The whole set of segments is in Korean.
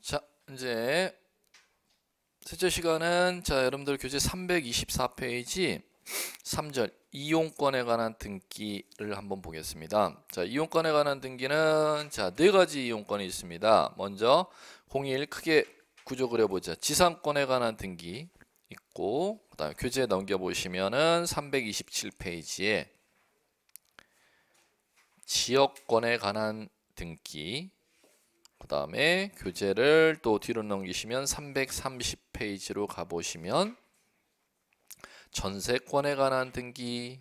자 이제 셋째 시간은 자 여러분들 교재 324페이지 3절 이용권에 관한 등기를 한번 보겠습니다. 자 이용권에 관한 등기는 자네 가지 이용권이 있습니다. 먼저 01 크게 구조 그려보자. 지상권에 관한 등기 있고 그다음 교재 넘겨보시면은 327페이지에 지역권에 관한 등기 그 다음에 교재를 또 뒤로 넘기시면 330페이지로 가보시면 전세권에 관한 등기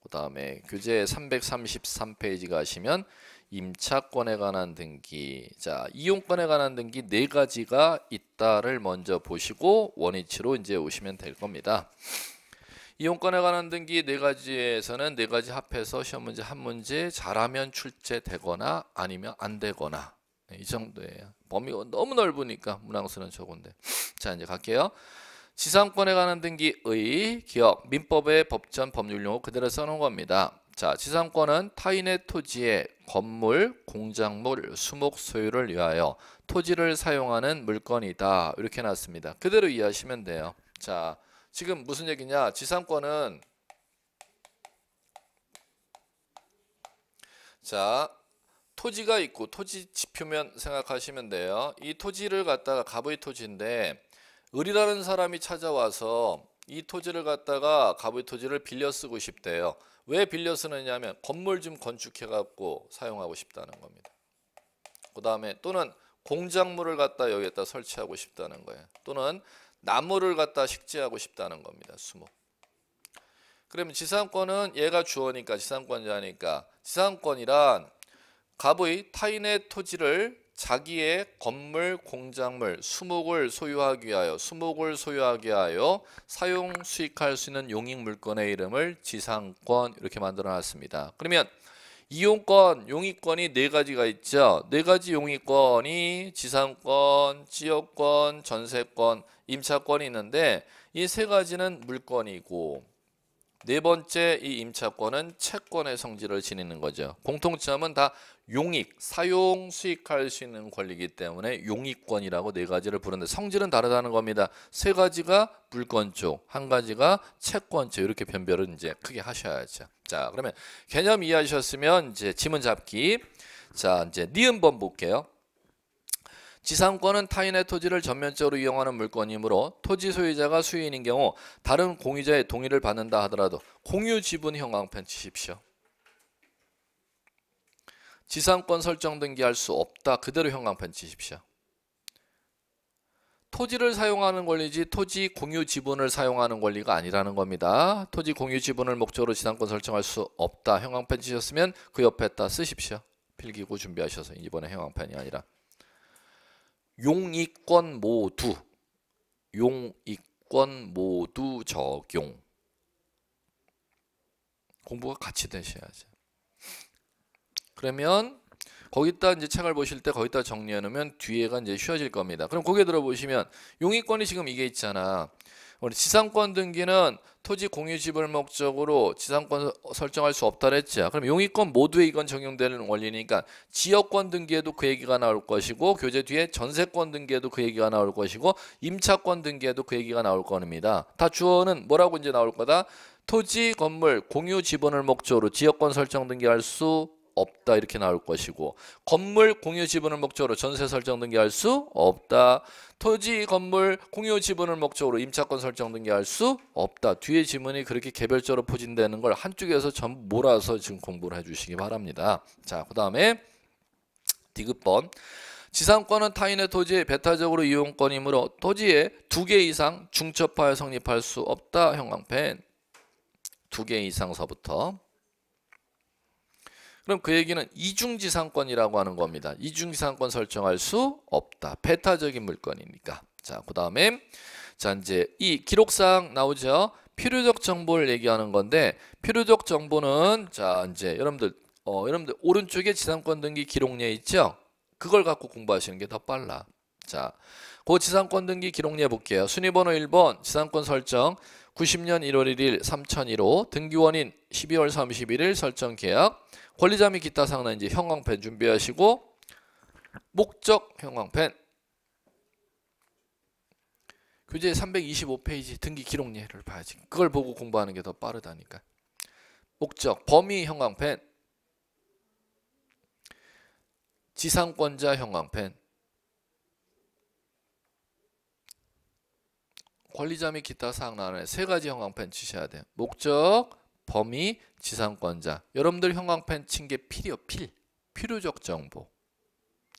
그 다음에 교재 333페이지 가시면 임차권에 관한 등기 자 이용권에 관한 등기 네 가지가 있다를 먼저 보시고 원위치로 이제 오시면 될 겁니다. 이용권에 관한 등기 네 가지에서는 네 가지 합해서 시험 문제 한 문제 잘하면 출제되거나 아니면 안 되거나 네, 이 정도예요. 범위가 너무 넓으니까 문항수는 적은데. 자, 이제 갈게요. 지상권에 관한 등기의 기업, 민법의 법전 법률 용어 그대로 써놓은 겁니다. 자, 지상권은 타인의 토지에 건물, 공작물, 수목 소유를 위하여 토지를 사용하는 물건이다. 이렇게 놨습니다. 그대로 이해하시면 돼요. 자, 지금 무슨 얘기냐? 지상권은 자 토지가 있고 토지 지표면 생각하시면 돼요. 이 토지를 갖다가 갑의 토지인데 을이라는 사람이 찾아와서 이 토지를 갖다가 갑의 토지를 빌려 쓰고 싶대요. 왜 빌려 쓰느냐 하면 건물 좀 건축해 갖고 사용하고 싶다는 겁니다. 그 다음에 또는 공작물을 갖다 여기에다 설치하고 싶다는 거예요. 또는 나무를 갖다 식재하고 싶다는 겁니다. 수목. 그러면 지상권은 얘가 주어니까 지상권자니까 지상권이란 갑의 타인의 토지를 자기의 건물, 공작물, 수목을 소유하기 위하여 수목을 소유하기 위하여 사용 수익할 수 있는 용익 물건의 이름을 지상권 이렇게 만들어 놨습니다. 그러면 이용권, 용익권이 네 가지가 있죠. 네 가지 용익권이 지상권, 지역권, 전세권 임차권이 있는데 이 세 가지는 물권이고네 번째 이 임차권은 채권의 성질을 지니는 거죠. 공통점은 다 용익, 사용, 수익할 수 있는 권리이기 때문에 용익권이라고 네 가지를 부르는데 성질은 다르다는 겁니다. 세 가지가 물권 쪽, 한 가지가 채권 쪽 이렇게 변별을 이제 크게 하셔야죠. 자, 그러면 개념 이해하셨으면 이제 지문 잡기. 자, 이제 니은번 볼게요. 지상권은 타인의 토지를 전면적으로 이용하는 물건이므로 토지 소유자가 수인인 경우 다른 공유자의 동의를 받는다 하더라도 공유 지분 형광펜 치십시오. 지상권 설정 등기할 수 없다. 그대로 형광펜 치십시오. 토지를 사용하는 권리지 토지 공유 지분을 사용하는 권리가 아니라는 겁니다. 토지 공유 지분을 목적으로 지상권 설정할 수 없다. 형광펜 치셨으면 그 옆에다 쓰십시오. 필기구 준비하셔서 이번에 형광펜이 아니라. 용익권 모두 용익권 모두 적용 공부가 같이 되셔야죠. 그러면 거기다 이제 책을 보실 때 거기다 정리해 놓으면 뒤에가 이제 쉬워질 겁니다. 그럼 고개 들어 보시면 용익권이 지금 이게 있잖아. 우리 지상권 등기는 토지 공유지분을 목적으로 지상권 설정할 수 없다 그랬죠. 그럼 용의권 모두에 이건 적용되는 원리니까 지역권 등기에도 그 얘기가 나올 것이고 교재 뒤에 전세권 등기에도 그 얘기가 나올 것이고 임차권 등기에도 그 얘기가 나올 겁니다. 다 주어는 뭐라고 이제 나올 거다. 토지 건물 공유 지분을 목적으로 지역권 설정 등기할 수 없다 이렇게 나올 것이고 건물 공유 지분을 목적으로 전세 설정 등기할 수 없다 토지 건물 공유 지분을 목적으로 임차권 설정 등기할 수 없다 뒤에 지문이 그렇게 개별적으로 포진되는 걸 한쪽에서 전부 몰아서 지금 공부를 해주시기 바랍니다 자그 다음에 디귿번 지상권은 타인의 토지의 배타적으로 이용권이므로 토지에 두 개 이상 중첩하여 성립할 수 없다 형광펜 두 개 이상서부터 그럼 그 얘기는 이중지상권이라고 하는 겁니다. 이중지상권 설정할 수 없다. 배타적인 물건이니까. 자, 그 다음에 자 이제 이 기록상 나오죠. 필요적 정보를 얘기하는 건데 필요적 정보는 자 이제 여러분들 어 여러분들 오른쪽에 지상권 등기 기록례 있죠? 그걸 갖고 공부하시는 게 더 빨라. 자, 고 그 지상권 등기 기록례 볼게요. 순위번호 1번 지상권 설정 90년 1월 1일 3001호 등기원인 12월 31일 설정 계약 권리자 및 기타 상란 이제 형광펜 준비하시고 목적 형광펜 교재 325페이지 등기 기록 예를 봐야지 그걸 보고 공부하는 게 더 빠르다니까 목적 범위 형광펜 지상권자 형광펜 권리자 및 기타 사항란에 세 가지 형광펜 치셔야 돼요 목적 범위, 지상권자. 여러분들 형광펜 친게 필요, 필. 필요적 정보.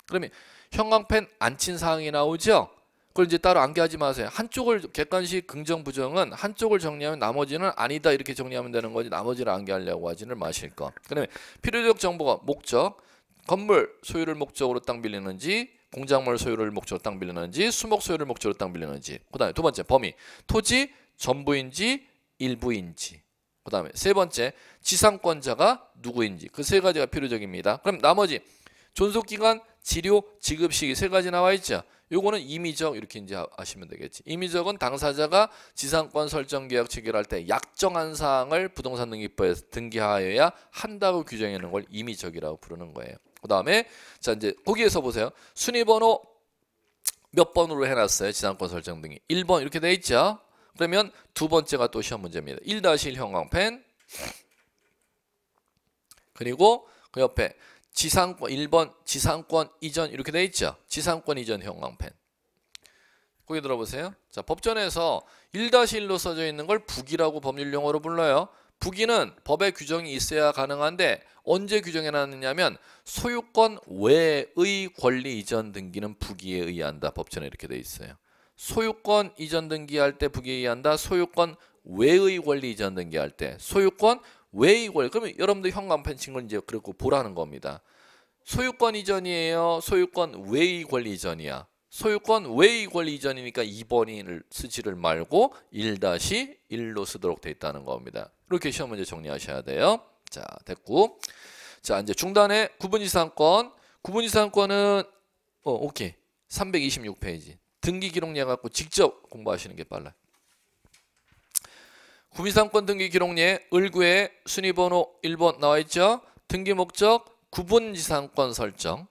그러면 형광펜 안친 사항이 나오죠? 그걸 이제 따로 암기하지 마세요. 한쪽을 객관식 긍정 부정은 한쪽을 정리하면 나머지는 아니다 이렇게 정리하면 되는 거지 나머지를 암기하려고 하지는 마실 거. 그다음에 필요적 정보가 목적, 건물 소유를 목적으로 땅 빌리는지 공작물 소유를 목적으로 땅 빌리는지 수목 소유를 목적으로 땅 빌리는지 그다음에 두 번째 범위 토지 전부인지 일부인지 그 다음에 세 번째 지상권자가 누구인지 그 세 가지가 필요적입니다. 그럼 나머지 존속기간, 치료, 지급시기 세 가지 나와 있죠. 요거는 임의적 이렇게 이제 아시면 되겠지. 임의적은 당사자가 지상권 설정 계약 체결할 때 약정한 사항을 부동산 등기법에 등기하여야 한다고 규정해 놓은 걸 임의적이라고 부르는 거예요. 그다음에 자 이제 거기에서 보세요. 순위 번호 몇 번으로 해놨어요. 지상권 설정 등기 1번 이렇게 돼 있죠. 그러면 두 번째가 또 시험 문제입니다. 1-1 형광펜 그리고 그 옆에 지상권 1번 지상권 이전 이렇게 돼 있죠. 지상권 이전 형광펜 거기 들어보세요. 자, 법전에서 1-1로 써져 있는 걸 부기라고 법률 용어로 불러요. 부기는 법의 규정이 있어야 가능한데 언제 규정해 놨느냐면 소유권 외의 권리 이전 등기는 부기에 의한다. 법전에 이렇게 돼 있어요. 소유권 이전 등기할 때 부기이한다. 소유권 외의 권리 이전 등기할 때 소유권 외의 권리. 그러면 여러분들 현관판 친걸 이제 그렇고 보라는 겁니다. 소유권 이전이에요. 소유권 외의 권리 이전이야. 소유권 외의 권리 이전이니까 2번을 쓰지를 말고 1-1로 쓰도록 돼 있다는 겁니다. 이렇게 시험 문제 정리하셔야 돼요. 자, 됐고. 자, 이제 중단에 구분이상권구분이상권은 어, 오케이. 326페이지. 등기 기록예 갖고 직접 공부하시는 게 빨라요. 구미상권 등기 기록예 을구에 순위번호 1번 나와 있죠. 등기 목적 구분지상권 설정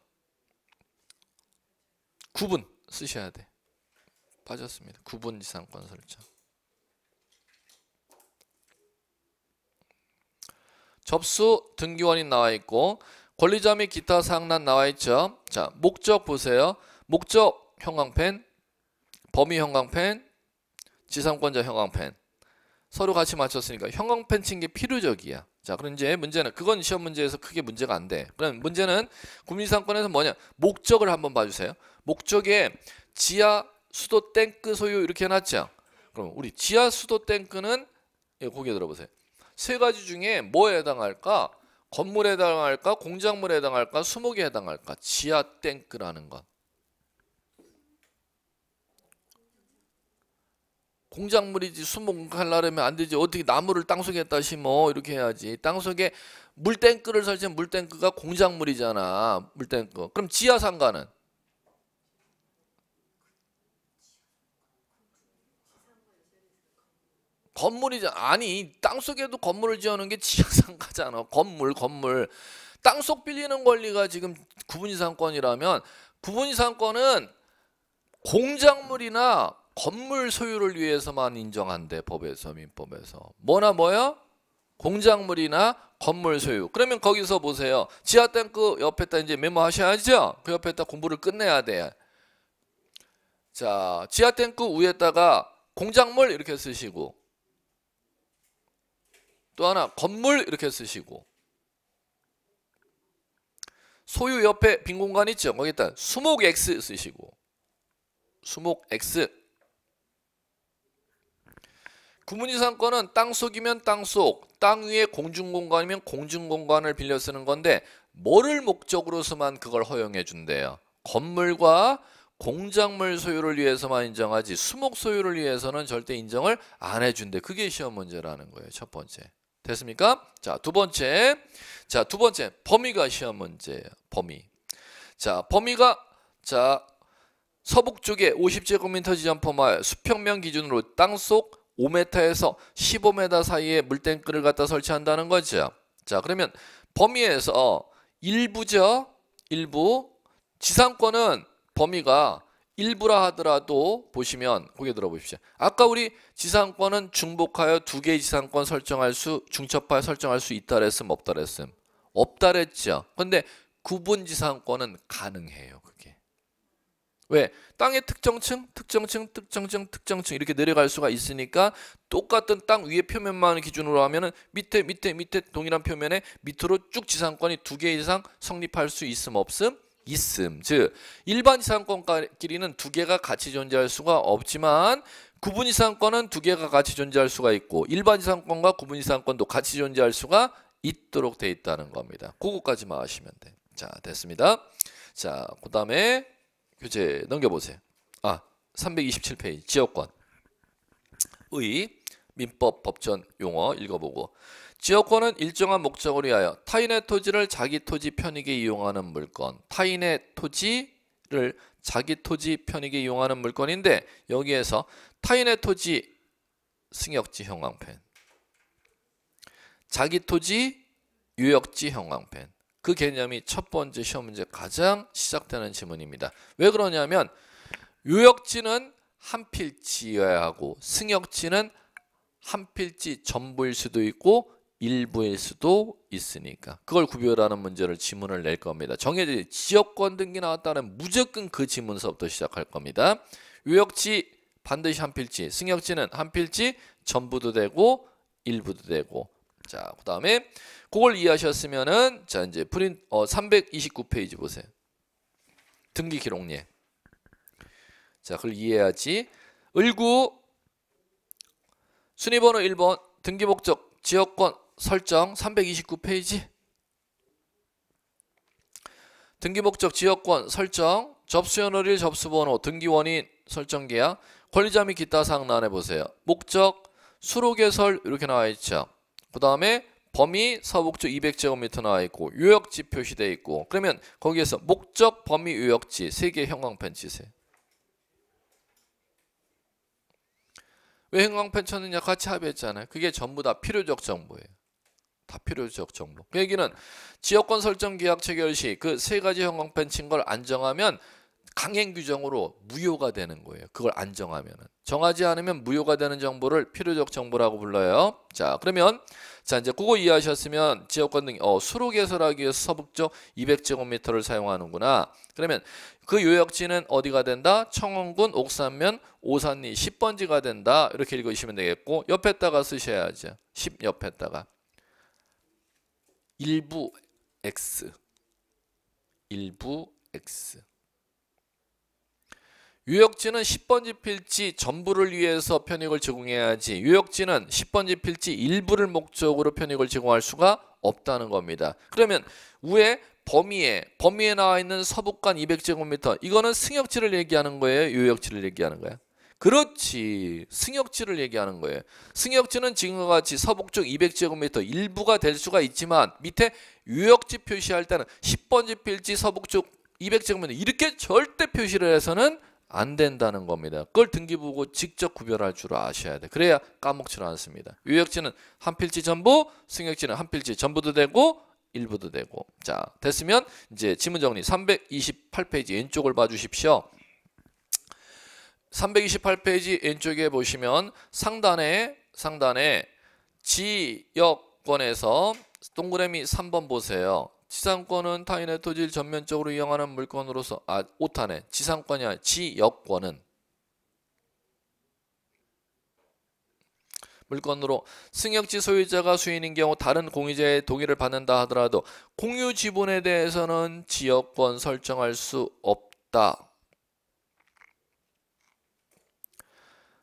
구분 쓰셔야 돼. 빠졌습니다. 구분지상권 설정 접수 등기원이 나와 있고 권리자 및 기타 사항란 나와 있죠. 자 목적 보세요. 목적 형광펜 범위 형광펜, 지상권자 형광펜 서로 같이 맞췄으니까 형광펜 친 게 필요적이야. 자, 그럼 이제 문제는 그건 시험 문제에서 크게 문제가 안 돼. 그럼 문제는 금융상권에서 뭐냐? 목적을 한번 봐주세요. 목적에 지하 수도 탱크 소유 이렇게 해놨죠. 그럼 우리 지하 수도 탱크는 예, 고개 들어보세요. 세 가지 중에 뭐에 해당할까? 건물에 해당할까? 공작물에 해당할까? 수목에 해당할까? 지하 탱크라는 것. 공작물이지 수목하려면 안 되지. 어떻게 나무를 땅속에다 심어? 이렇게 해야지. 땅속에 물탱크를 설치한 물탱크가 공작물이잖아. 물탱크. 그럼 지하상가는? 건물이잖아. 아니 땅속에도 건물을 지어놓은 게 지하상가잖아. 건물 건물. 땅속 빌리는 권리가 지금 구분이상권이라면 구분이상권은 공작물이나 건물 소유를 위해서만 인정한대 법에서 민법에서 뭐나 뭐야 공작물이나 건물 소유 그러면 거기서 보세요 지하 탱크 옆에다 이제 메모하셔야죠 그 옆에다 공부를 끝내야 돼자 지하 탱크 위에다가 공작물 이렇게 쓰시고 또 하나 건물 이렇게 쓰시고 소유 옆에 빈 공간 있죠 거기다 수목 x 쓰시고 수목 x 구문유상권은 땅속이면 땅속, 땅 위에 공중공간이면 공중공간을 빌려 쓰는 건데 뭐를 목적으로서만 그걸 허용해 준대요. 건물과 공작물 소유를 위해서만 인정하지 수목 소유를 위해서는 절대 인정을 안 해준대. 그게 시험 문제라는 거예요. 첫 번째. 됐습니까? 자, 두 번째. 자, 두 번째. 범위가 시험 문제예요. 범위. 자, 범위가 자, 서북쪽에 50제곱미터 지점 포함 수평면 기준으로 땅속 5m에서 15m 사이에 물탱크를 갖다 설치한다는 거죠. 자, 그러면 범위에서 일부죠. 일부. 지상권은 범위가 일부라 하더라도 보시면 고개 들어보십시오. 아까 우리 지상권은 중복하여 두 개의 지상권 설정할 수, 중첩하여 설정할 수 있다 그랬음, 없다 그랬음. 없다 그랬죠. 근데 구분 지상권은 가능해요. 왜? 땅의 특정층, 특정층, 특정층, 특정층 이렇게 내려갈 수가 있으니까 똑같은 땅위에 표면만 기준으로 하면은 밑에 밑에 밑에 동일한 표면에 밑으로 쭉 지상권이 두 개 이상 성립할 수 있음 없음 있음. 즉 일반 지상권끼리는 두 개가 같이 존재할 수가 없지만 구분 지상권은 두 개가 같이 존재할 수가 있고 일반 지상권과 구분 지상권도 같이 존재할 수가 있도록 돼 있다는 겁니다. 그거까지만 아시면 돼. 자, 됐습니다. 자, 그다음에 교제 넘겨보세요. 아, 327페이지 지역권의 민법 법전 용어 읽어보고 지역권은 일정한 목적으 위하여 타인의 토지를 자기 토지 편익에 이용하는 물건 타인의 토지를 자기 토지 편익에 이용하는 물건인데 여기에서 타인의 토지 승역지 형광펜 자기 토지 유역지 형광펜 그 개념이 첫 번째 시험 문제 가장 시작되는 지문입니다. 왜 그러냐면 요역지는한 필지여야 하고 승역지는 한 필지 전부일 수도 있고 일부일 수도 있으니까 그걸 구별하는 문제를 지문을 낼 겁니다. 정해진 지역권 등기 나왔다는 무조건 그 지문서부터 시작할 겁니다. 요역지 반드시 한 필지, 승역지는 한 필지 전부도 되고 일부도 되고 자, 그 다음에 그걸 이해하셨으면은 자 이제 프린 어 329페이지 보세요. 등기 기록례. 자, 그걸 이해해야지. 을구 순위번호 1번 등기 목적 지역권 설정 329페이지. 등기 목적 지역권 설정 접수연월 1 접수번호 등기 원인 설정 계약 권리자 및 기타 사항 란에 보세요. 목적 수로 개설 이렇게 나와 있죠. 그 다음에 범위 서북쪽 200제곱미터 나와 있고 요역지표시되어 있고 그러면 거기에서 목적 범위 요역지세 개 형광펜 치세요. 왜 형광펜 쳤느냐 같이 합의했잖아요. 그게 전부 다 필요적 정보예요. 다 필요적 정보. 그 얘기는 지역권 설정 계약 체결 시 그 세 가지 형광펜 친 걸 안정하면 강행 규정으로 무효가 되는 거예요. 그걸 안정하면 정하지 않으면 무효가 되는 정보를 필요적 정보라고 불러요. 자 그러면 자 이제 그거 이해하셨으면 지역권 등 어, 수로 개설하기 위해서 서북쪽 200제곱미터를 사용하는구나. 그러면 그요약지는 어디가 된다? 청원군 옥산면 오산리 10번지가 된다. 이렇게 읽으시면 되겠고 옆에다가 쓰셔야죠. 10 옆에다가 일부 x 일부 x 유역지는 10번지 필지 전부를 위해서 편익을 제공해야지 유역지는 10번지 필지 일부를 목적으로 편익을 제공할 수가 없다는 겁니다. 그러면 위에 범위에 범위에 나와 있는 서북간 200제곱미터 이거는 승역지를 얘기하는 거예요. 유역지를 얘기하는 거예요 그렇지 승역지를 얘기하는 거예요. 승역지는 지금과 같이 서북쪽 200제곱미터 일부가 될 수가 있지만 밑에 유역지 표시할 때는 10번지 필지 서북쪽 200제곱미터 이렇게 절대 표시를 해서는 안 된다는 겁니다. 그걸 등기부고 직접 구별할 줄 아셔야 돼. 그래야 까먹질 않습니다. 유역지는 한 필지 전부, 승역지는 한 필지 전부도 되고 일부도 되고. 자, 됐으면 이제 지문 정리 328페이지 왼쪽을 봐 주십시오. 328페이지 왼쪽에 보시면 상단에 상단에 지역권에서 동그라미 3번 보세요. 지상권은 타인의 토지를 전면적으로 이용하는 물건으로서 아, 오타네 지상권이 야 지역권은 물건으로 승역지 소유자가 수인인 경우 다른 공유자의 동의를 받는다 하더라도 공유 지분에 대해서는 지역권 설정할 수 없다.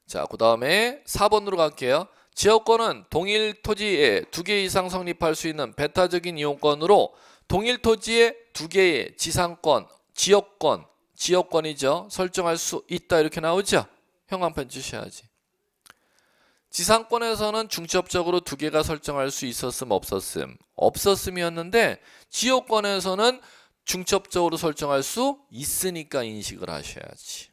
자, 그 다음에 4번으로 갈게요. 지역권은 동일 토지에 두 개 이상 성립할 수 있는 배타적인 이용권으로 동일 토지에 두 개의 지상권, 지역권, 지역권이죠. 설정할 수 있다 이렇게 나오죠. 형광펜 주셔야지. 지상권에서는 중첩적으로 두 개가 설정할 수 있었음 없었음 없었음이었는데 지역권에서는 중첩적으로 설정할 수 있으니까 인식을 하셔야지.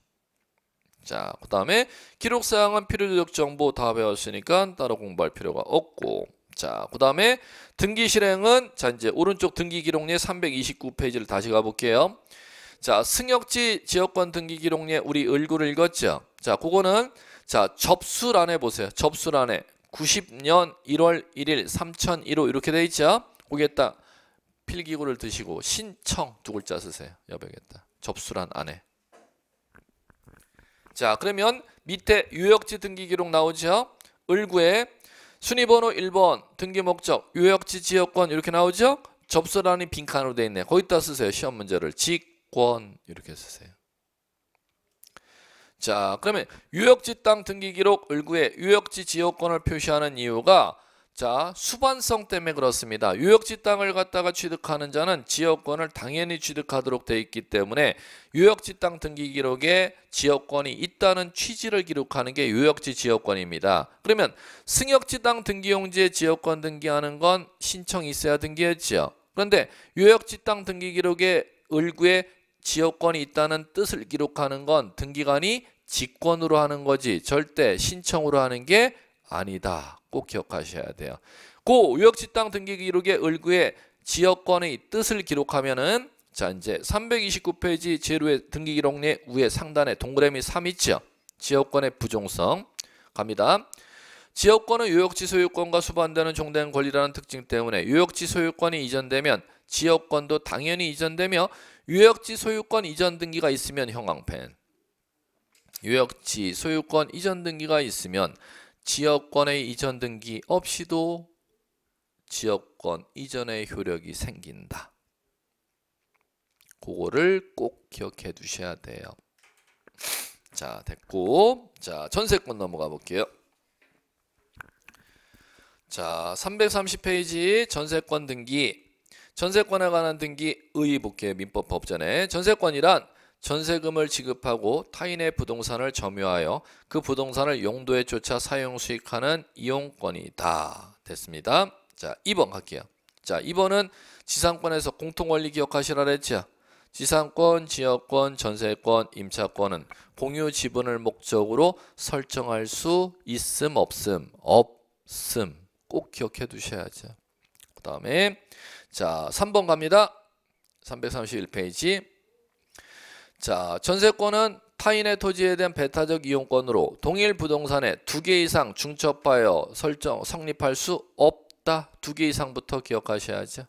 자, 그 다음에 기록사항은 필요적 정보 다 배웠으니까 따로 공부할 필요가 없고 자, 그 다음에 등기 실행은 자 이제 오른쪽 등기 기록례 329페이지를 다시 가볼게요. 자, 승역지 지역권 등기 기록례 우리 을구를 읽었죠. 자, 그거는 자 접수란에 보세요. 접수란에 90년 1월 1일 3001호 이렇게 돼 있죠. 거기에다 필기구를 드시고 신청 두 글자 쓰세요. 여백에다 접수란 안에. 자, 그러면 밑에 유역지 등기 기록 나오죠. 을구에 순위번호 1번, 등기 목적, 유역지 지역권 이렇게 나오죠? 접수란이 빈칸으로 돼 있네. 거기다 쓰세요. 시험 문제를. 직권 이렇게 쓰세요. 자, 그러면 유역지 땅 등기 기록 을구에 유역지 지역권을 표시하는 이유가 자, 수반성 때문에 그렇습니다. 유역지 땅을 갖다가 취득하는 자는 지역권을 당연히 취득하도록 돼 있기 때문에 유역지 땅 등기 기록에 지역권이 있다는 취지를 기록하는 게 유역지 지역권입니다. 그러면 승역지 땅 등기용지에 지역권 등기하는 건 신청 있어야 등기했지요. 그런데 유역지 땅 등기 기록에 을구에 지역권이 있다는 뜻을 기록하는 건 등기관이 직권으로 하는 거지 절대 신청으로 하는 게 아니다. 꼭 기억하셔야 돼요. 고 유역지땅 등기 기록의 을구에 지역권의 뜻을 기록하면은 자 이제 329페이지 제로의 등기 기록 내 위에 상단에 동그라미 3 있죠. 지역권의 부종성 갑니다. 지역권은 유역지 소유권과 수반되는 종된 권리라는 특징 때문에 유역지 소유권이 이전되면 지역권도 당연히 이전되며 유역지 소유권 이전 등기가 있으면 형광펜 유역지 소유권 이전 등기가 있으면 지역권의 이전 등기 없이도 지역권 이전의 효력이 생긴다. 그거를 꼭 기억해 두셔야 돼요. 자, 됐고. 자, 전세권 넘어가 볼게요. 자, 330페이지 전세권 등기. 전세권에 관한 등기 의의 복해 민법 법전에 전세권이란 전세금을 지급하고 타인의 부동산을 점유하여 그 부동산을 용도에 쫓아 사용 수익하는 이용권이다. 됐습니다. 자, 2번 갈게요. 자, 2번은 지상권에서 공통원리 기억하시라 그랬죠. 지상권, 지역권, 전세권, 임차권은 공유 지분을 목적으로 설정할 수 있음 없음 없음 꼭 기억해 두셔야죠. 그 다음에 자 3번 갑니다. 331페이지 자, 전세권은 타인의 토지에 대한 배타적 이용권으로 동일 부동산에 두 개 이상 중첩하여 설정 성립할 수 없다. 두 개 이상부터 기억하셔야죠.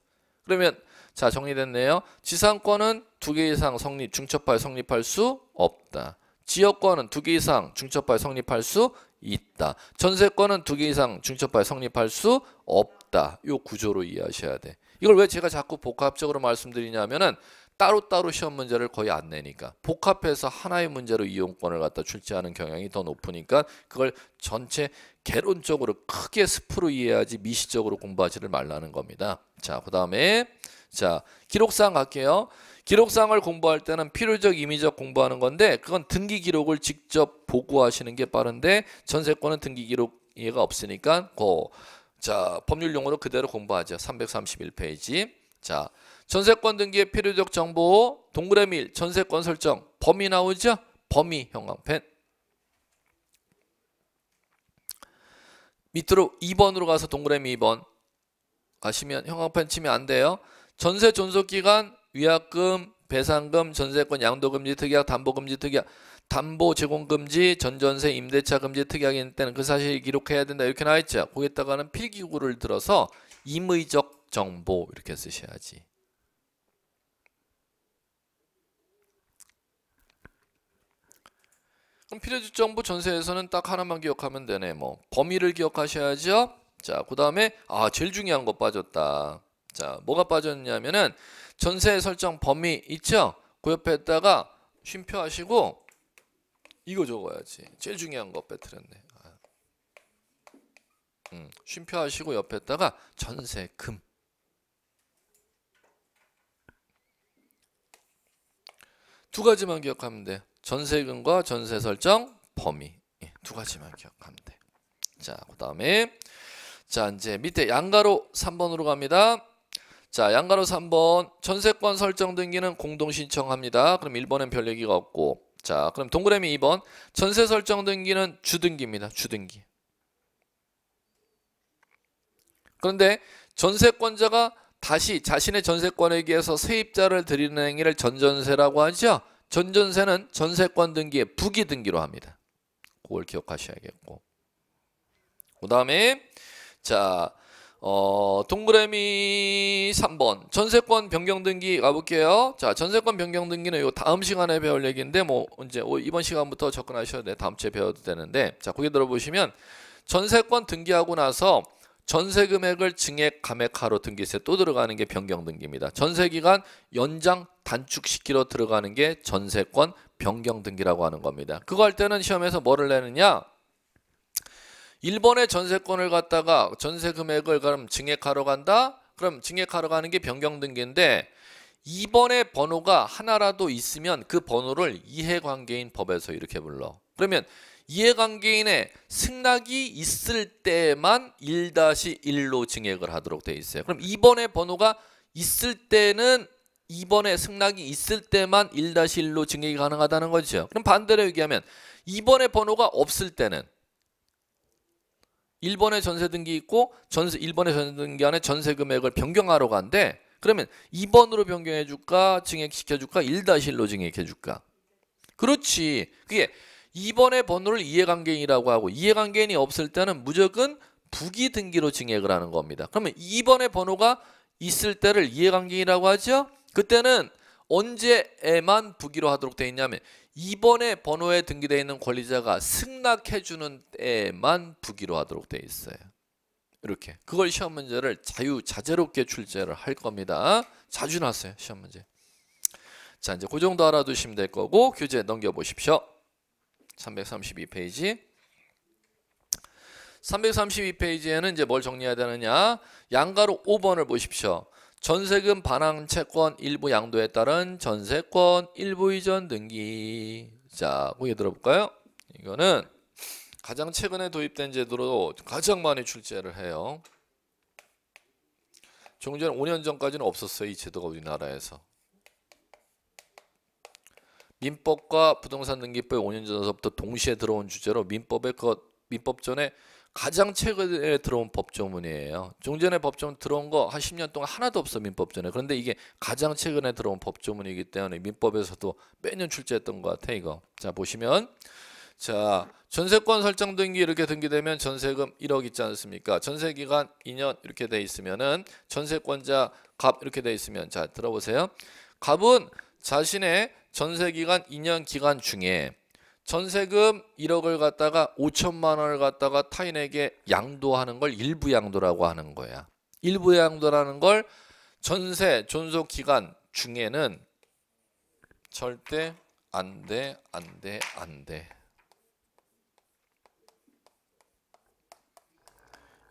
그러면 자 정리됐네요. 지상권은 두 개 이상 성립 중첩하여 성립할 수 없다. 지역권은 두 개 이상 중첩하여 성립할 수 있다. 전세권은 두 개 이상 중첩하여 성립할 수 없다. 요 구조로 이해하셔야 돼. 이걸 왜 제가 자꾸 복합적으로 말씀드리냐면은 따로따로 시험 문제를 거의 안 내니까 복합해서 하나의 문제로 이용권을 갖다 출제하는 경향이 더 높으니까 그걸 전체 개론적으로 크게 스프로 이해하지 미시적으로 공부하지를 말라는 겁니다. 자, 그다음에 자, 기록상 갈게요. 기록상을 공부할 때는 필요적 임의적 공부하는 건데 그건 등기 기록을 직접 보고하시는 게 빠른데 전세권은 등기 기록 이해가 없으니까 고. 자, 법률 용어로 그대로 공부하죠. 331페이지. 자, 전세권 등기의 필요적 정보 동그라미 1 전세권 설정 범위 나오죠? 범위 형광펜 밑으로 2번으로 가서 동그라미 2번 가시면 형광펜 치면 안 돼요. 전세 존속기간 위약금 배상금 전세권 양도금지 특약 담보금지 특약 담보 제공금지 전전세 임대차 금지 특약이 있는 때는 그 사실 기록해야 된다 이렇게 나와있죠. 거기에다가는 필기구를 들어서 임의적 정보 이렇게 쓰셔야지. 그럼 필요지 정부 전세에서는 딱 하나만 기억하면 되네. 뭐 범위를 기억하셔야죠. 자, 그다음에 아, 제일 중요한 거 빠졌다. 자, 뭐가 빠졌냐면은 전세 설정 범위 있죠? 그 옆에다가 쉼표 하시고 이거 적어야지. 제일 중요한 거 빼뜨렸네. 아. 음, 쉼표 하시고 옆에다가 전세금 두 가지만 기억하면 돼. 전세금과 전세 설정 범위 예, 두 가지만 기억하면 돼. 자, 그다음에 자, 이제 밑에 양가로 3번으로 갑니다. 자, 양가로 3번 전세권 설정 등기는 공동 신청합니다. 그럼 1번엔 별 얘기가 없고. 자, 그럼 동그라미 2번 전세 설정 등기는 주등기입니다. 주등기. 그런데 전세권자가 다시 자신의 전세권에 의해서 세입자를 들이는 행위를 전전세라고 하죠. 전전세는 전세권 등기의 부기 등기로 합니다. 그걸 기억하셔야겠고. 그 다음에 자 어, 동그라미 3번 전세권 변경 등기 가볼게요. 자 전세권 변경 등기는 요 다음 시간에 배울 얘기인데 뭐 이제 이번 시간부터 접근하셔야 돼. 다음 주에 배워도 되는데 자 거기 들어보시면 전세권 등기하고 나서 전세 금액을 증액 감액하러 등기세 또 들어가는 게 변경 등기입니다. 전세 기간 연장 단축시키러 들어가는 게 전세권 변경 등기라고 하는 겁니다. 그거 할 때는 시험에서 뭐를 내느냐? 1번의 전세권을 갖다가 전세 금액을 그럼 증액하러 간다? 그럼 증액하러 가는 게 변경 등기인데 2번의 번호가 하나라도 있으면 그 번호를 이해관계인 법에서 이렇게 불러. 그러면 이해관계인의 승낙이 있을 때만 1-1로 증액을 하도록 되어 있어요. 그럼 2번의 번호가 있을 때는 2번의 승낙이 있을 때만 1-1로 증액이 가능하다는 거죠. 그럼 반대로 얘기하면 2번의 번호가 없을 때는 1번의 전세 등기 있고 전세 1번의 전세 등기 안에 전세 금액을 변경하러 간데 그러면 2번으로 변경해 줄까? 증액시켜 줄까? 1-1로 증액해 줄까? 그렇지. 그게 2번의 번호를 이해관계인이라고 하고 이해관계인이 없을 때는 무조건 부기 등기로 증액을 하는 겁니다. 그러면 2번의 번호가 있을 때를 이해관계인이라고 하죠. 그때는 언제에만 부기로 하도록 되어 있냐면 2번의 번호에 등기되어 있는 권리자가 승낙해 주는 때에만 부기로 하도록 되어 있어요. 이렇게 그걸 시험 문제를 자유자재롭게 출제를 할 겁니다. 자주 나왔어요 시험 문제. 자 이제 그 정도 알아두시면 될 거고 교재 넘겨보십시오. 332페이지. 332페이지에는 이제 뭘 정리해야 되느냐? 양가로 5번을 보십시오. 전세금 반환 채권 일부 양도에 따른 전세권 일부 이전 등기. 자, 보기 들어볼까요? 이거는 가장 최근에 도입된 제도로 가장 많이 출제를 해요. 종전 5년 전까지는 없었어요. 이 제도가 우리나라에서. 민법과 부동산 등기법이 5년 전서부터 동시에 들어온 주제로 민법의 그 민법 전에 가장 최근에 들어온 법조문이에요. 중전에 법조문 들어온 거 한 10년 동안 하나도 없어 민법전에. 그런데 이게 가장 최근에 들어온 법조문이기 때문에 민법에서도 매년 출제했던 것 같아 이거. 자 보시면 자 전세권 설정 등기 이렇게 등기되면 전세금 1억 있지 않습니까? 전세 기간 2년 이렇게 돼 있으면은 전세권자 갑 이렇게 돼 있으면 자 들어보세요. 갑은 자신의 전세기간 2년 기간 중에 전세금 1억을 갖다가 5천만 원을 갖다가 타인에게 양도하는 걸 일부 양도라고 하는 거야. 일부 양도라는 걸 전세 존속 기간 중에는 절대 안 돼, 안 돼, 안 돼.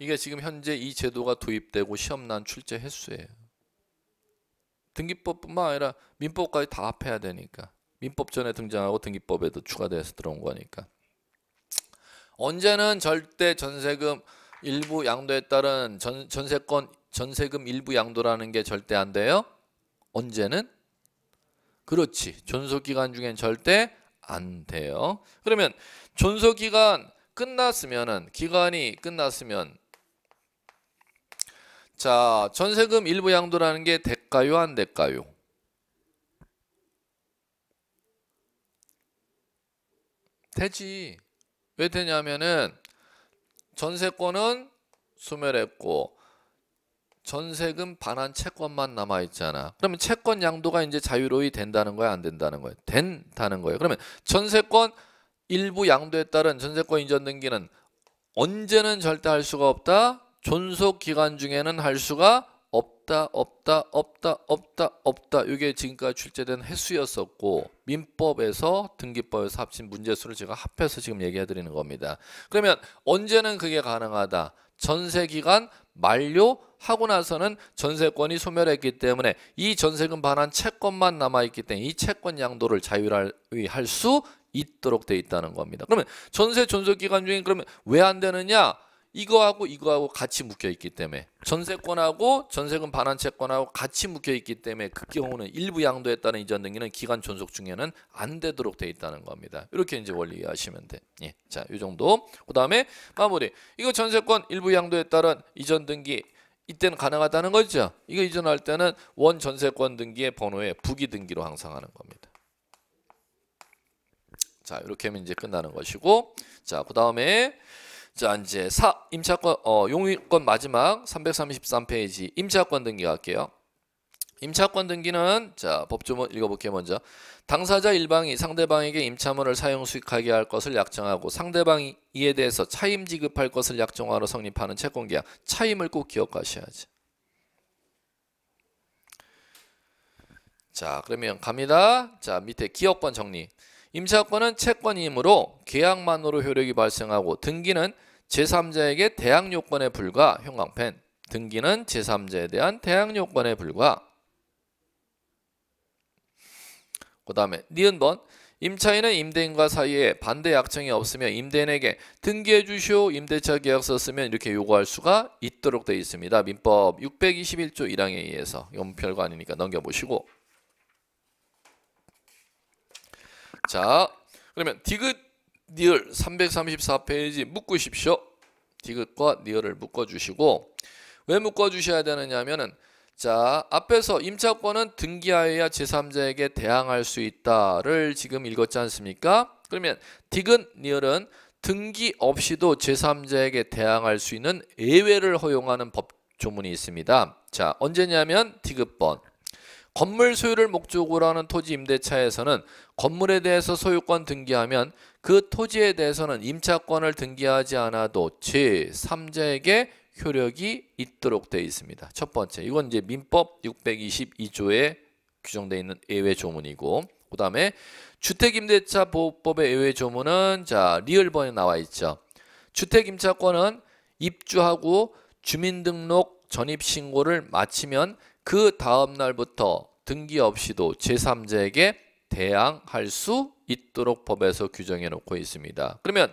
이게 지금 현재 이 제도가 도입되고 시험난 출제 횟수예요. 등기법뿐만 아니라 민법까지 다 합해야 되니까 민법 전에 등장하고 등기법에도 추가돼서 들어온 거니까 언제는 절대 전세금 일부 양도에 따른 전, 전세권 전세금 일부 양도라는 게 절대 안 돼요 언제는 그렇지 존속기간 중엔 절대 안 돼요 그러면 존속기간 끝났으면은 기간이 끝났으면 자, 전세금 일부 양도라는 게 될까요? 안 될까요? 되지. 왜 되냐면은 전세권은 소멸했고 전세금 반환 채권만 남아 있잖아. 그러면 채권 양도가 이제 자유로이 된다는 거야, 안 된다는 거야? 된다는 거예요. 그러면 전세권 일부 양도에 따른 전세권 이전 등기는 언제는 절대 할 수가 없다. 존속 기간 중에는 할 수가 없다 없다 없다 없다 없다 이게 지금까지 출제된 횟수였었고 민법에서 등기법에서 합친 문제수를 제가 합해서 지금 얘기해 드리는 겁니다 그러면 언제는 그게 가능하다 전세기간 만료하고 나서는 전세권이 소멸했기 때문에 이 전세금 반환 채권만 남아있기 때문에 이 채권 양도를 자유할 수 있도록 돼 있다는 겁니다 그러면 전세 존속기간 중에 그러면 왜 안 되느냐 이거하고 이거하고 같이 묶여 있기 때문에 전세권하고 전세금 반환 채권하고 같이 묶여 있기 때문에 그 경우는 일부 양도에 따른 이전 등기는 기간 존속 중에는 안 되도록 돼 있다는 겁니다. 이렇게 이제 원리 이해하시면 돼. 예. 자, 이 정도. 그다음에 마무리. 이거 전세권 일부 양도에 따른 이전 등기 이때는 가능하다는 거죠. 이거 이전할 때는 원 전세권 등기의 번호에 부기 등기로 항상 하는 겁니다. 자, 이렇게 하면 이제 끝나는 것이고 자, 그다음에 자 이제 사 임차권 어 용의권 마지막 333페이지 임차권 등기 갈게요. 임차권 등기는 자 법조문 읽어볼게요 먼저 당사자 일방이 상대방에게 임차물을 사용 수익하게 할 것을 약정하고 상대방이 이에 대해서 차임 지급할 것을 약정하러 성립하는 채권계약 차임을 꼭 기억하셔야지 자 그러면 갑니다 자 밑에 기업권 정리 임차권은 채권이므로 계약만으로 효력이 발생하고 등기는 제3자에게 대항 요건에 불과 형광펜 등기는 제3자에 대한 대항 요건에 불과 그 다음에 니은 번 임차인은 임대인과 사이에 반대 약정이 없으며 임대인에게 등기해 주시오 임대차 계약서 쓰면 이렇게 요구할 수가 있도록 되어 있습니다. 민법 621조 1항에 의해서 이 별거 아니니까 넘겨보시고 자 그러면 디귿 니얼 334페이지 묶으십시오. 디귿과 니얼을 묶어주시고 왜 묶어주셔야 되느냐 면은자 앞에서 임차권은 등기하여야 제3자에게 대항할 수 있다를 지금 읽었지 않습니까? 그러면 디귿 니얼은 등기 없이도 제3자에게 대항할 수 있는 예외를 허용하는 법 조문이 있습니다. 자 언제냐면 디귿번 건물 소유를 목적으로 하는 토지 임대차에서는 건물에 대해서 소유권 등기하면 그 토지에 대해서는 임차권을 등기하지 않아도 제3자에게 효력이 있도록 되어 있습니다. 첫 번째, 이건 이제 민법 622조에 규정되어 있는 예외 조문이고 그 다음에 주택임대차 보호법의 예외 조문은 자 리을번에 나와 있죠. 주택임차권은 입주하고 주민등록 전입신고를 마치면 그 다음 날부터 등기 없이도 제3자에게 대항할 수 있도록 법에서 규정해 놓고 있습니다. 그러면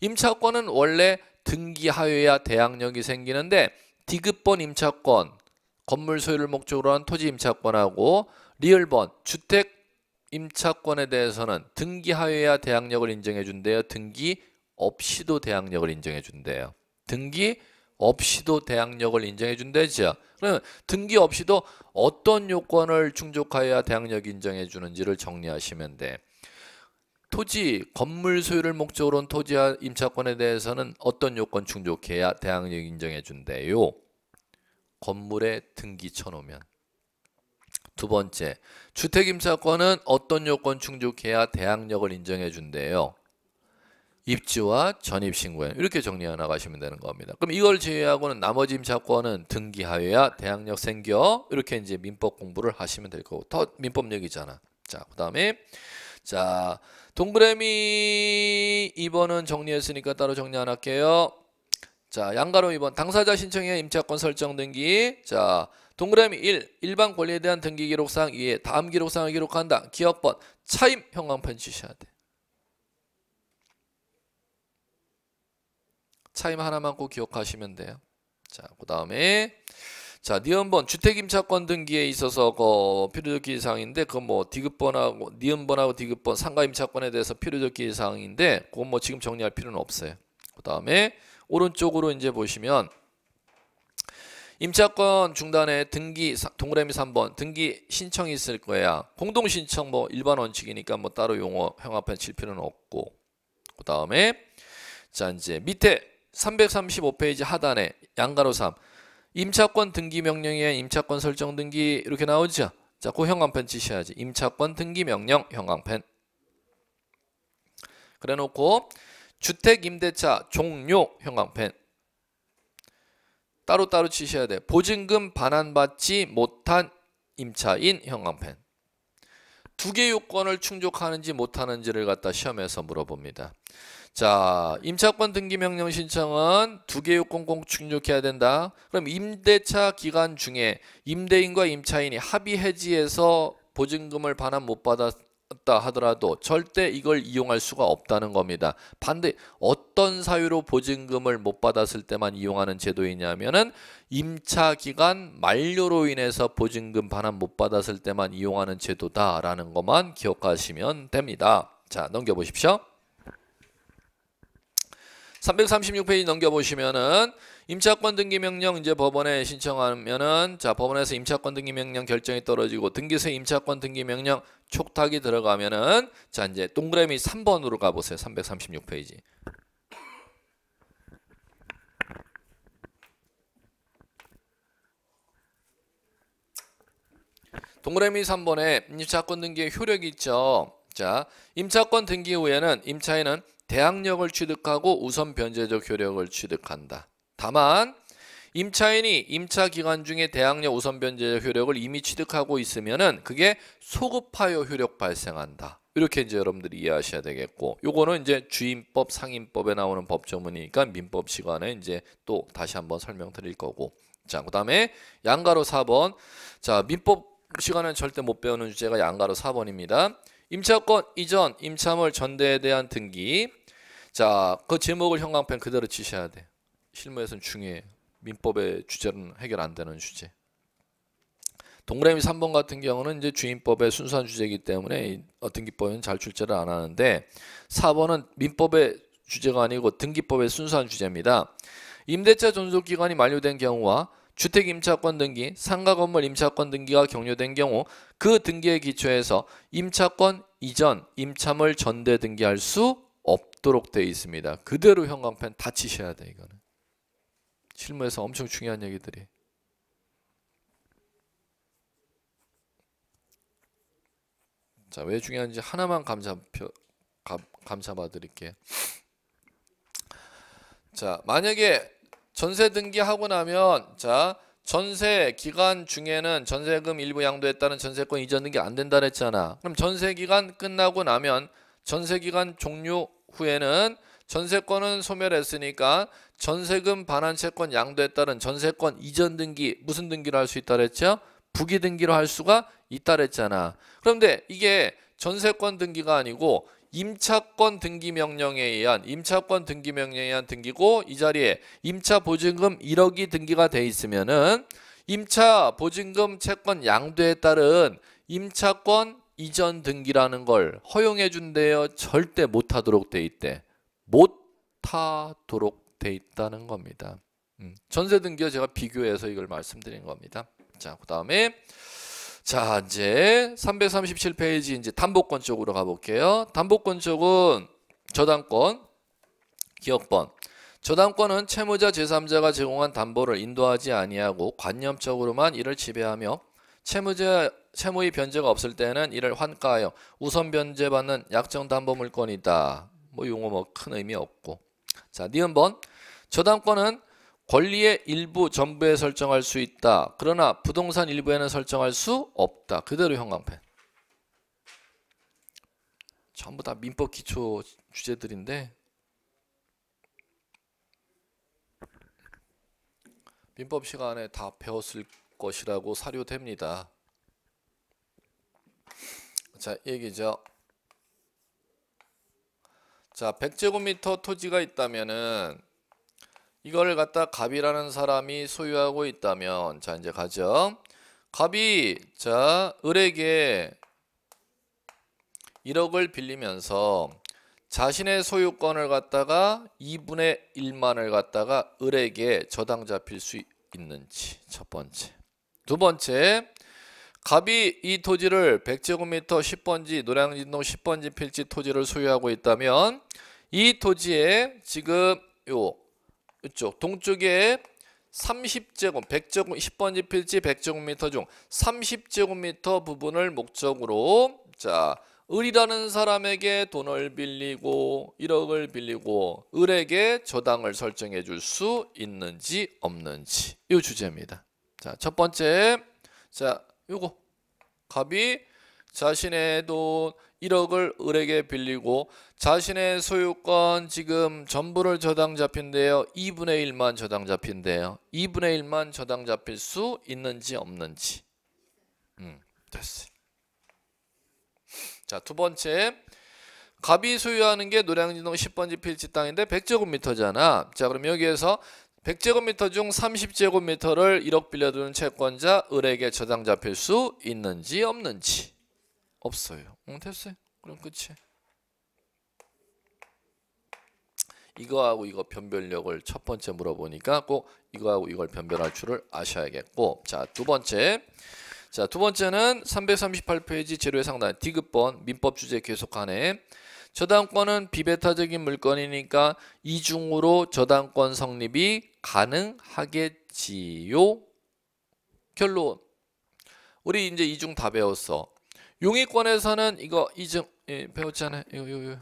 임차권은 원래 등기하여야 대항력이 생기는데 디귿번 임차권, 건물 소유를 목적으로 한 토지 임차권하고 리을번 주택 임차권에 대해서는 등기하여야 대항력을 인정해 준대요. 등기 없이도 대항력을 인정해 준대요. 등기 없이도 대항력을 인정해 준대죠. 그러면 등기 없이도 어떤 요건을 충족하여야 대항력 인정해 주는지를 정리하시면 돼. 토지 건물 소유를 목적으로 한 토지 임차권에 대해서는 어떤 요건 충족해야 대항력 인정해 준대요. 건물에 등기 쳐놓으면 두 번째 주택 임차권은 어떤 요건 충족해야 대항력을 인정해 준대요. 입지와 전입신고에 이렇게 정리해 나가시면 되는 겁니다. 그럼 이걸 제외하고는 나머지 임차권은 등기하여야 대항력 생겨 이렇게 이제 민법 공부를 하시면 될 거고 더 민법 얘기잖아. 자그 다음에 자, 동그라미 2번은 정리했으니까 따로 정리 안 할게요. 자, 양가로 2번 당사자 신청의 임차권 설정 등기. 자, 동그라미 1 일반 권리에 대한 등기 기록상 2에 다음 기록상을 기록한다. 기업번 차임 형광펜 주셔야 돼. 차임 하나만 꼭 기억하시면 돼요. 자, 그 다음에 자, 니은번 주택임차권 등기에 있어서 그 필요적 기사항인데 그뭐 디귿번하고 니은번하고 디귿번 상가임차권에 대해서 필요적 기사항인데 그건 뭐 지금 정리할 필요는 없어요. 그다음에 오른쪽으로 이제 보시면 임차권 중단에 등기 동그라미 3번 등기 신청이 있을 거야. 공동 신청 뭐 일반 원칙이니까 뭐 따로 용어 형합해칠 필요는 없고. 그다음에 자 이제 밑에 335페이지 하단에 양가로 3 임차권 등기 명령에 임차권 설정 등기 이렇게 나오죠. 자, 그 형광펜 치셔야지. 임차권 등기 명령 형광펜. 그래 놓고 주택 임대차 종료 형광펜. 따로따로 치셔야 돼. 보증금 반환받지 못한 임차인 형광펜. 두 개 요건을 충족하는지 못하는지를 갖다 시험에서 물어봅니다. 자, 임차권 등기 명령 신청은 두개 요건 꼭 충족해야 된다. 그럼 임대차 기간 중에 임대인과 임차인이 합의 해지에서 보증금을 반환 못 받았 다 하더라도 절대 이걸 이용할 수가 없다는 겁니다. 반대 어떤 사유로 보증금을 못 받았을 때만 이용하는 제도이냐면은 임차 기간 만료로 인해서 보증금 반환 못 받았을 때만 이용하는 제도다라는 것만 기억하시면 됩니다. 자, 넘겨 보십시오. 336페이지 넘겨보시면은 임차권 등기 명령 이제 법원에 신청하면은 자 법원에서 임차권 등기 명령 결정이 떨어지고 등기세 임차권 등기 명령 촉탁이 들어가면은 자 이제 동그라미 3번으로 가보세요. 336페이지. 동그라미 3번에 임차권 등기의 효력이 있죠. 자, 임차권 등기 후에는 임차인은 대항력을 취득하고 우선 변제적 효력을 취득한다. 다만 임차인이 임차 기간 중에 대항력 우선 변제적 효력을 이미 취득하고 있으면은 그게 소급하여 효력 발생한다. 이렇게 이제 여러분들이 이해하셔야 되겠고 요거는 이제 주임법 상임법에 나오는 법조문이니까 민법 시간에 이제 또 다시 한번 설명드릴 거고 자 그다음에 양가로 4번 자 민법 시간은 절대 못 배우는 주제가 양가로 4번입니다 임차권 이전 임차물 전대에 대한 등기 자 그 제목을 형광펜 그대로 치셔야 돼 실무에서는 중요해 민법의 주제는 해결 안 되는 주제 동그라미 3번 같은 경우는 이제 주임법의 순수한 주제이기 때문에 등기법에는 잘 출제를 안 하는데 4번은 민법의 주제가 아니고 등기법의 순수한 주제입니다 임대차 존속기간이 만료된 경우와 주택 임차권 등기, 상가 건물 임차권 등기가 격려된 경우 그등기에기초해서 임차권 이전 임차물 전대 등기할 수 없도록 되어 있습니다. 그대로 형광펜 다치셔야 돼 이거는. 실무에서 엄청 중요한 얘기들이. 자, 왜 중요한지 하나만 감사표 감, 사 받드릴게요 자, 만약에 전세 등기하고 나면 자 전세 기간 중에는 전세금 일부 양도에 따른 전세권 이전 등기 안 된다 그랬잖아. 그럼 전세 기간 끝나고 나면 전세 기간 종료 후에는 전세권은 소멸했으니까 전세금 반환 채권 양도에 따른 전세권 이전 등기 무슨 등기로 할 수 있다 그랬죠? 부기 등기로 할 수가 있다 그랬잖아. 그런데 이게 전세권 등기가 아니고 임차권 등기 명령에 의한 임차권 등기 명령에 의한 등기고 이 자리에 임차 보증금 1억이 등기가 돼 있으면은 임차 보증금 채권 양도에 따른 임차권 이전 등기라는 걸 허용해 준대요. 절대 못 하도록 돼 있대. 못 하도록 돼 있다는 겁니다. 음. 전세 등기와 제가 비교해서 이걸 말씀드린 겁니다. 자, 그다음에 자, 이제 337페이지 이제 담보권 쪽으로 가볼게요. 담보권 쪽은 저당권, 기업권. 저당권은 채무자 제3자가 제공한 담보를 인도하지 아니하고 관념적으로만 이를 지배하며 채무자 채무의 변제가 없을 때는 이를 환가하여 우선 변제받는 약정 담보 물건이다. 뭐 용어 뭐 큰 의미 없고. 자, 니은번 저당권은 권리의 일부 전부에 설정할 수 있다. 그러나 부동산 일부에는 설정할 수 없다. 그대로 형광펜. 전부 다 민법 기초 주제들인데 민법 시간에 다 배웠을 것이라고 사료됩니다. 자, 얘기죠. 자, 100제곱미터 토지가 있다면은 이걸 갖다 갑이라는 사람이 소유하고 있다면 자 이제 가죠. 갑이 자 을에게 1억을 빌리면서 자신의 소유권을 갖다가 2분의 1만을 갖다가 을에게 저당 잡힐 수 있는지 첫 번째 두 번째 갑이 이 토지를 100제곱미터 10번지 노량진동 10번지 필지 토지를 소유하고 있다면 이 토지에 지금 요 이쪽 동쪽에 30제곱, 100제곱, 10번 지필지 100제곱미터 중 30제곱미터 부분을 목적으로 자 을이라는 사람에게 돈을 빌리고 1억을 빌리고 을에게 저당을 설정해 줄 수 있는지 없는지 이 주제입니다. 자첫 번째 자 요거 갑이 자신의 돈 1억을 을에게 빌리고 자신의 소유권 지금 전부를 저당 잡힌대요. 2분의 1만 저당 잡힌대요. 2분의 1만 저당 잡힐 수 있는지 없는지. 음, 됐어요. 자, 두 번째. 갑이 소유하는 게 노량진동 10번지 필지 땅인데 100제곱미터잖아. 자, 그럼 여기에서 100제곱미터 중 30제곱미터를 1억 빌려두는 채권자 을에게 저당 잡힐 수 있는지 없는지. 없어요. 응, 됐어요. 그럼 끝이 이거하고 이거 변별력을 첫 번째 물어보니까 꼭 이거하고 이걸 변별할 줄을 아셔야겠고 자 두 번째 자 두 번째는 338페이지 제로의 상단 디귿번 민법 주제 계속하네 저당권은 비베타적인 물건이니까 이중으로 저당권 성립이 가능하겠지요 결론 우리 이제 이중 다 배웠어 용의권에서는 이거 이중 예, 배웠잖아요. 이거, 이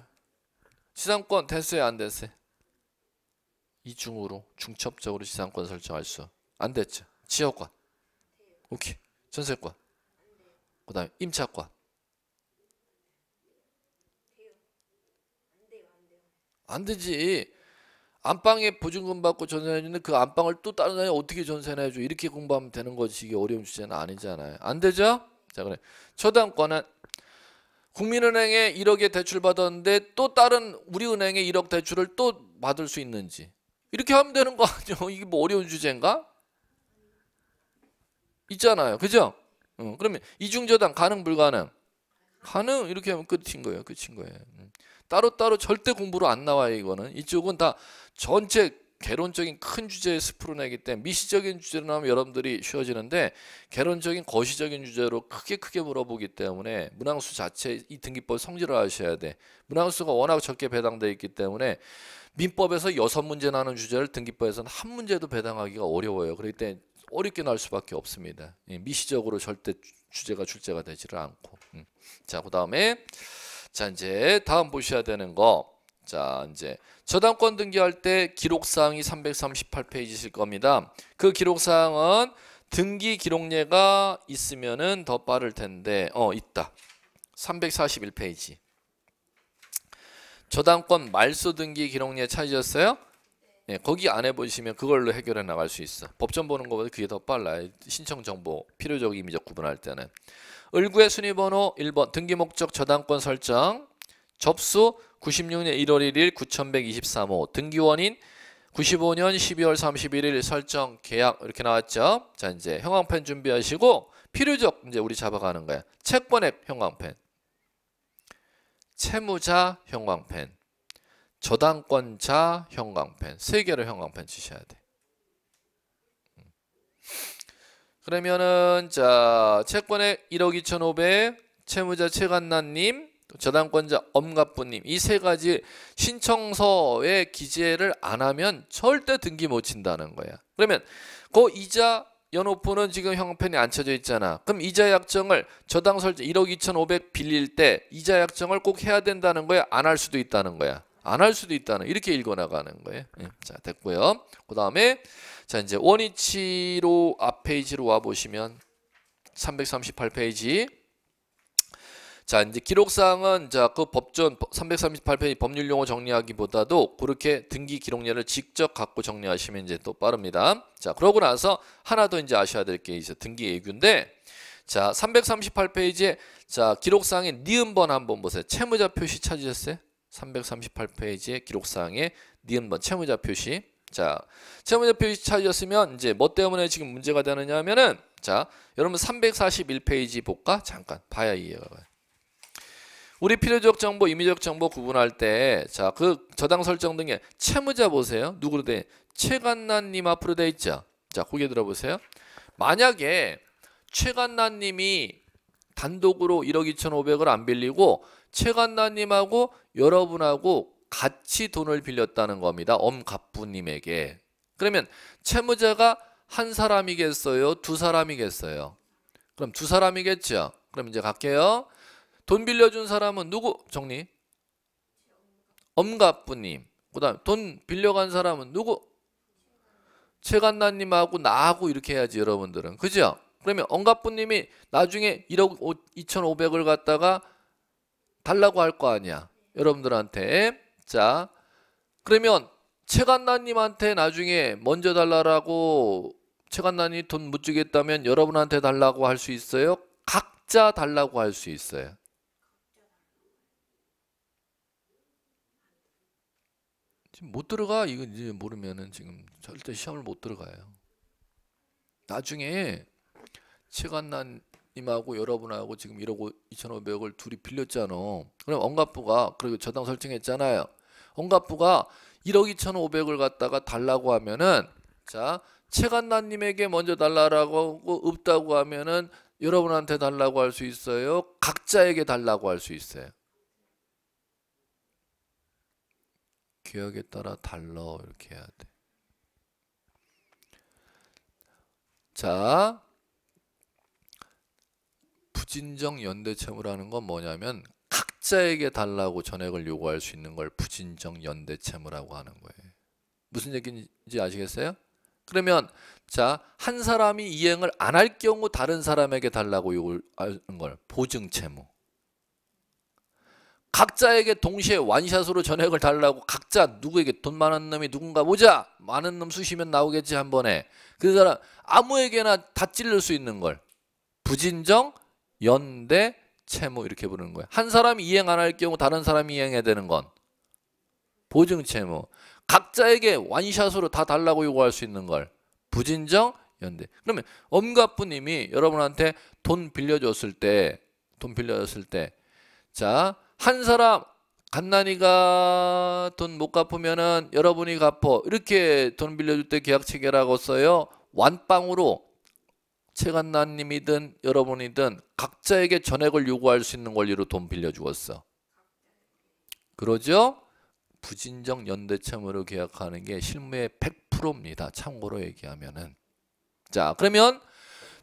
지상권 됐어요, 안 됐어요? 이중으로 중첩적으로 지상권 설정할 수안 됐죠. 지역권. 오케이. 전세권. 그다음 임차권. 안 되지. 안방에 보증금 받고 전세내주는데 그 안방을 또 다른 사람이 어떻게 전세내줘 이렇게 공부하면 되는 거지 이게 어려운 주제는 아니잖아요 안 되죠? 자 그래 초당권은 국민은행에 1억의 대출 받았는데 또 다른 우리은행에 1억 대출을 또 받을 수 있는지 이렇게 하면 되는 거아니에 이게 뭐 어려운 주제인가? 있잖아요, 그죠? 어, 그러면 이중저당 가능 불가능? 가능 이렇게 하면 끝인 거예요, 끝인 거예요. 음. 따로 따로 절대 공부로 안 나와요 이거는 이쪽은 다 전체 개론적인 큰 주제에서 풀어내기 때문에 미시적인 주제로 나오면 여러분들이 쉬워지는데 개론적인 거시적인 주제로 크게 크게 물어보기 때문에 문항수 자체 이 등기법 성질을 아셔야 돼. 문항수가 워낙 적게 배당되어 있기 때문에 민법에서 여섯 문제 나는 주제를 등기법에서는 한 문제도 배당하기가 어려워요. 그럴 때 어렵게 나올 수밖에 없습니다. 예, 미시적으로 절대 주제가 출제가 되지를 않고. 음. 자, 그다음에 자 이제 다음 보셔야 되는 거. 자 이제 저당권 등기할 때 기록사항이 338페이지실 겁니다. 그 기록사항은 등기 기록례가 있으면은 더 빠를 텐데 어 있다. 341페이지. 저당권 말소 등기 기록례 찾으셨어요? 예, 거기 안해 보시면 그걸로 해결해 나갈 수 있어. 법전 보는 것보다 그게 더 빨라요. 신청 정보, 필요적 임의적 구분할 때는. 을구의 순위번호 1번 등기 목적 저당권 설정, 접수 96년 1월 1일 9123호 등기원인 95년 12월 31일 설정 계약 이렇게 나왔죠. 자 이제 형광펜 준비하시고 필요적 이제 우리 잡아가는 거야. 채권액 형광펜, 채무자 형광펜, 저당권자 형광펜 세 개를 형광펜 치셔야 돼. 그러면은 자 채권액 1억 2,500 채무자 최간나님 저당권자 엄가부님이 세 가지 신청서에 기재를 안 하면 절대 등기 못 친다는 거야. 그러면 그 이자 연호분은 지금 형편이 안 쳐져 있잖아. 그럼 이자 약정을 저당 설정 1억 2,500 빌릴 때 이자 약정을 꼭 해야 된다는 거야. 안 할 수도 있다는 거야. 안 할 수도 있다는 이렇게 읽어 나가는 거예요. 예, 자 됐고요. 그 다음에 자 이제 원위치로 앞 페이지로 와 보시면 338 페이지. 자, 이제 기록상은 자, 그 법전 338페이지 법률 용어 정리하기보다도 그렇게 등기 기록례를 직접 갖고 정리하시면 이제 또 빠릅니다. 자, 그러고 나서 하나 더 이제 아셔야 될 게 이제 등기 예규인데 자, 338페이지에 자, 기록상에 니은번 한번 보세요. 채무자 표시 찾으셨어요? 3 3 8페이지에 기록상에 니은번 채무자 표시. 자, 채무자 표시 찾으셨으면 이제 뭐 때문에 지금 문제가 되느냐 하면은 자, 여러분 341페이지 볼까? 잠깐 봐야 이해가 가요. 우리 필요적 정보, 임의적 정보 구분할 때 자, 그 저당 설정 등의 채무자 보세요. 누구로 돼? 최간난 님 앞으로 돼 있죠. 자, 고개 들어 보세요. 만약에 최간난 님이 단독으로 1억 2,500을 안 빌리고 최간난 님하고 여러분하고 같이 돈을 빌렸다는 겁니다. 엄갑부 님에게. 그러면 채무자가 한 사람이겠어요? 두 사람이겠어요? 그럼 두 사람이겠죠. 그럼 이제 갈게요. 돈 빌려준 사람은 누구? 정리. 엄가부님. 그 다음 돈 빌려간 사람은 누구? 최간나님하고 나하고 이렇게 해야지 여러분들은. 그죠? 그러면 엄가부님이 나중에 1억 2,500을 갖다가 달라고 할 거 아니야. 여러분들한테. 자, 그러면 최간나님한테 나중에 먼저 달라고 최간나님 돈못 주겠다면 여러분한테 달라고 할 수 있어요? 각자 달라고 할 수 있어요. 못 들어가 이거 이제 모르면은 지금 절대 시험을 못 들어가요. 나중에 최관난님하고 여러분하고 지금 이러고 2,500을 둘이 빌렸잖아. 그럼 원가부가 그리고 저당 설정했잖아요. 원가부가 1억 2,500을 갖다가 달라고 하면은 자 최간나님에게 먼저 달라고 하고 없다고 하면은 여러분한테 달라고 할 수 있어요. 각자에게 달라고 할 수 있어요. 기억에 따라 달러 이렇게 해야 돼. 자, 부진정 연대 채무라는 건 뭐냐면 각자에게 달라고 전액을 요구할 수 있는 걸 부진정 연대 채무라고 하는 거예요. 무슨 얘기인지 아시겠어요? 그러면 자, 한 사람이 이행을 안 할 경우 다른 사람에게 달라고 요구하는 걸 보증 채무. 각자에게 동시에 완샷으로 전액을 달라고 각자 누구에게 돈 많은 놈이 누군가 보자 많은 놈 쑤시면 나오겠지 한 번에 그 사람 아무에게나 다 찔릴 수 있는 걸 부진정 연대 채무 이렇게 부르는 거예요 한 사람이 이행 안 할 경우 다른 사람이 이행해야 되는 건 보증 채무 각자에게 완샷으로 다 달라고 요구할 수 있는 걸 부진정 연대 그러면 엄가부님이 여러분한테 돈 빌려줬을 때 돈 빌려줬을 때자 한 사람 간난이가 돈 못 갚으면은 여러분이 갚어 이렇게 돈 빌려줄 때 계약 체결하고 써요 완빵으로 채간난님이든 여러분이든 각자에게 전액을 요구할 수 있는 권리로 돈 빌려주었어 그러죠 부진정 연대체으로 계약하는 게 실무의 100%입니다 참고로 얘기하면은 자 그러면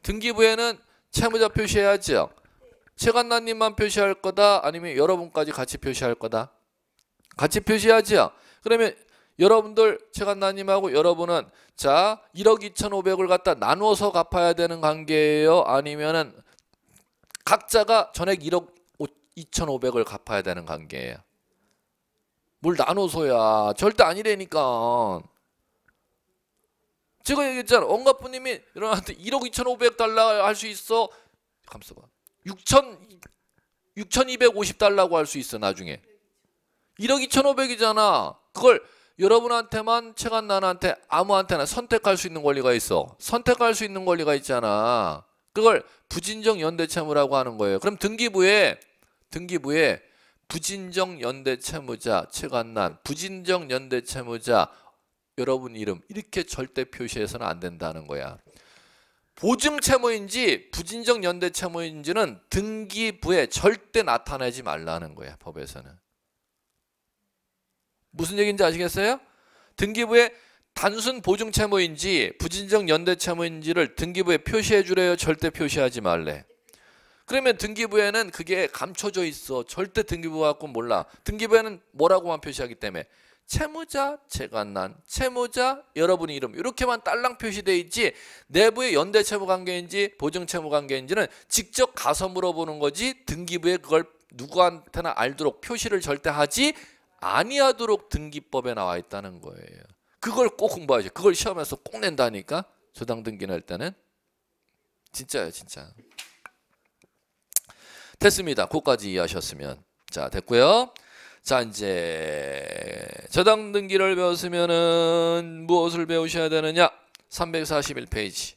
등기부에는 채무자 표시해야죠 세간나님만 표시할 거다 아니면 여러분까지 같이 표시할 거다 같이 표시하지요 그러면 여러분들 세간나님하고 여러분은 자 1억 2,500을 갖다 나누어서 갚아야 되는 관계예요 아니면은 각자가 전액 1억 2,500을 갚아야 되는 관계예요 뭘 나눠서야 절대 아니래니까 제가 얘기했잖아. 원가부님이 여러분한테 1억 2,500 달러 할 수 있어. 감싸봐. 6천 6,250달러고 할 수 있어 나중에. 1억 2,500이잖아. 그걸 여러분한테만 채간 나한테 아무한테나 선택할 수 있는 권리가 있어. 선택할 수 있는 권리가 있잖아. 그걸 부진정 연대 채무라고 하는 거예요. 그럼 등기부에 등기부에 부진정 연대 채무자 채간난 부진정 연대 채무자 여러분 이름 이렇게 절대 표시해서는 안 된다는 거야. 보증 채무인지 부진정 연대 채무인지는 등기부에 절대 나타내지 말라는 거예요 법에서는 무슨 얘기인지 아시겠어요? 등기부에 단순 보증 채무인지 부진정 연대 채무인지를 등기부에 표시해 주래요 절대 표시하지 말래 그러면 등기부에는 그게 감춰져 있어 절대 등기부 갖고 몰라 등기부에는 뭐라고만 표시하기 때문에 채무자 제가 난 채무자 여러분 이름 이렇게만 딸랑 표시돼 있지 내부의 연대 채무 관계인지 보증 채무 관계인지는 직접 가서 물어보는 거지 등기부에 그걸 누구한테나 알도록 표시를 절대 하지 아니하도록 등기법에 나와 있다는 거예요. 그걸 꼭 공부하죠. 그걸 시험에서 꼭 낸다니까 저당 등기 낼 때는 진짜요, 진짜. 됐습니다. 그까지 이해하셨으면 자 됐고요. 자 이제 저당 등기를 배웠으면은 무엇을 배우셔야 되느냐 341페이지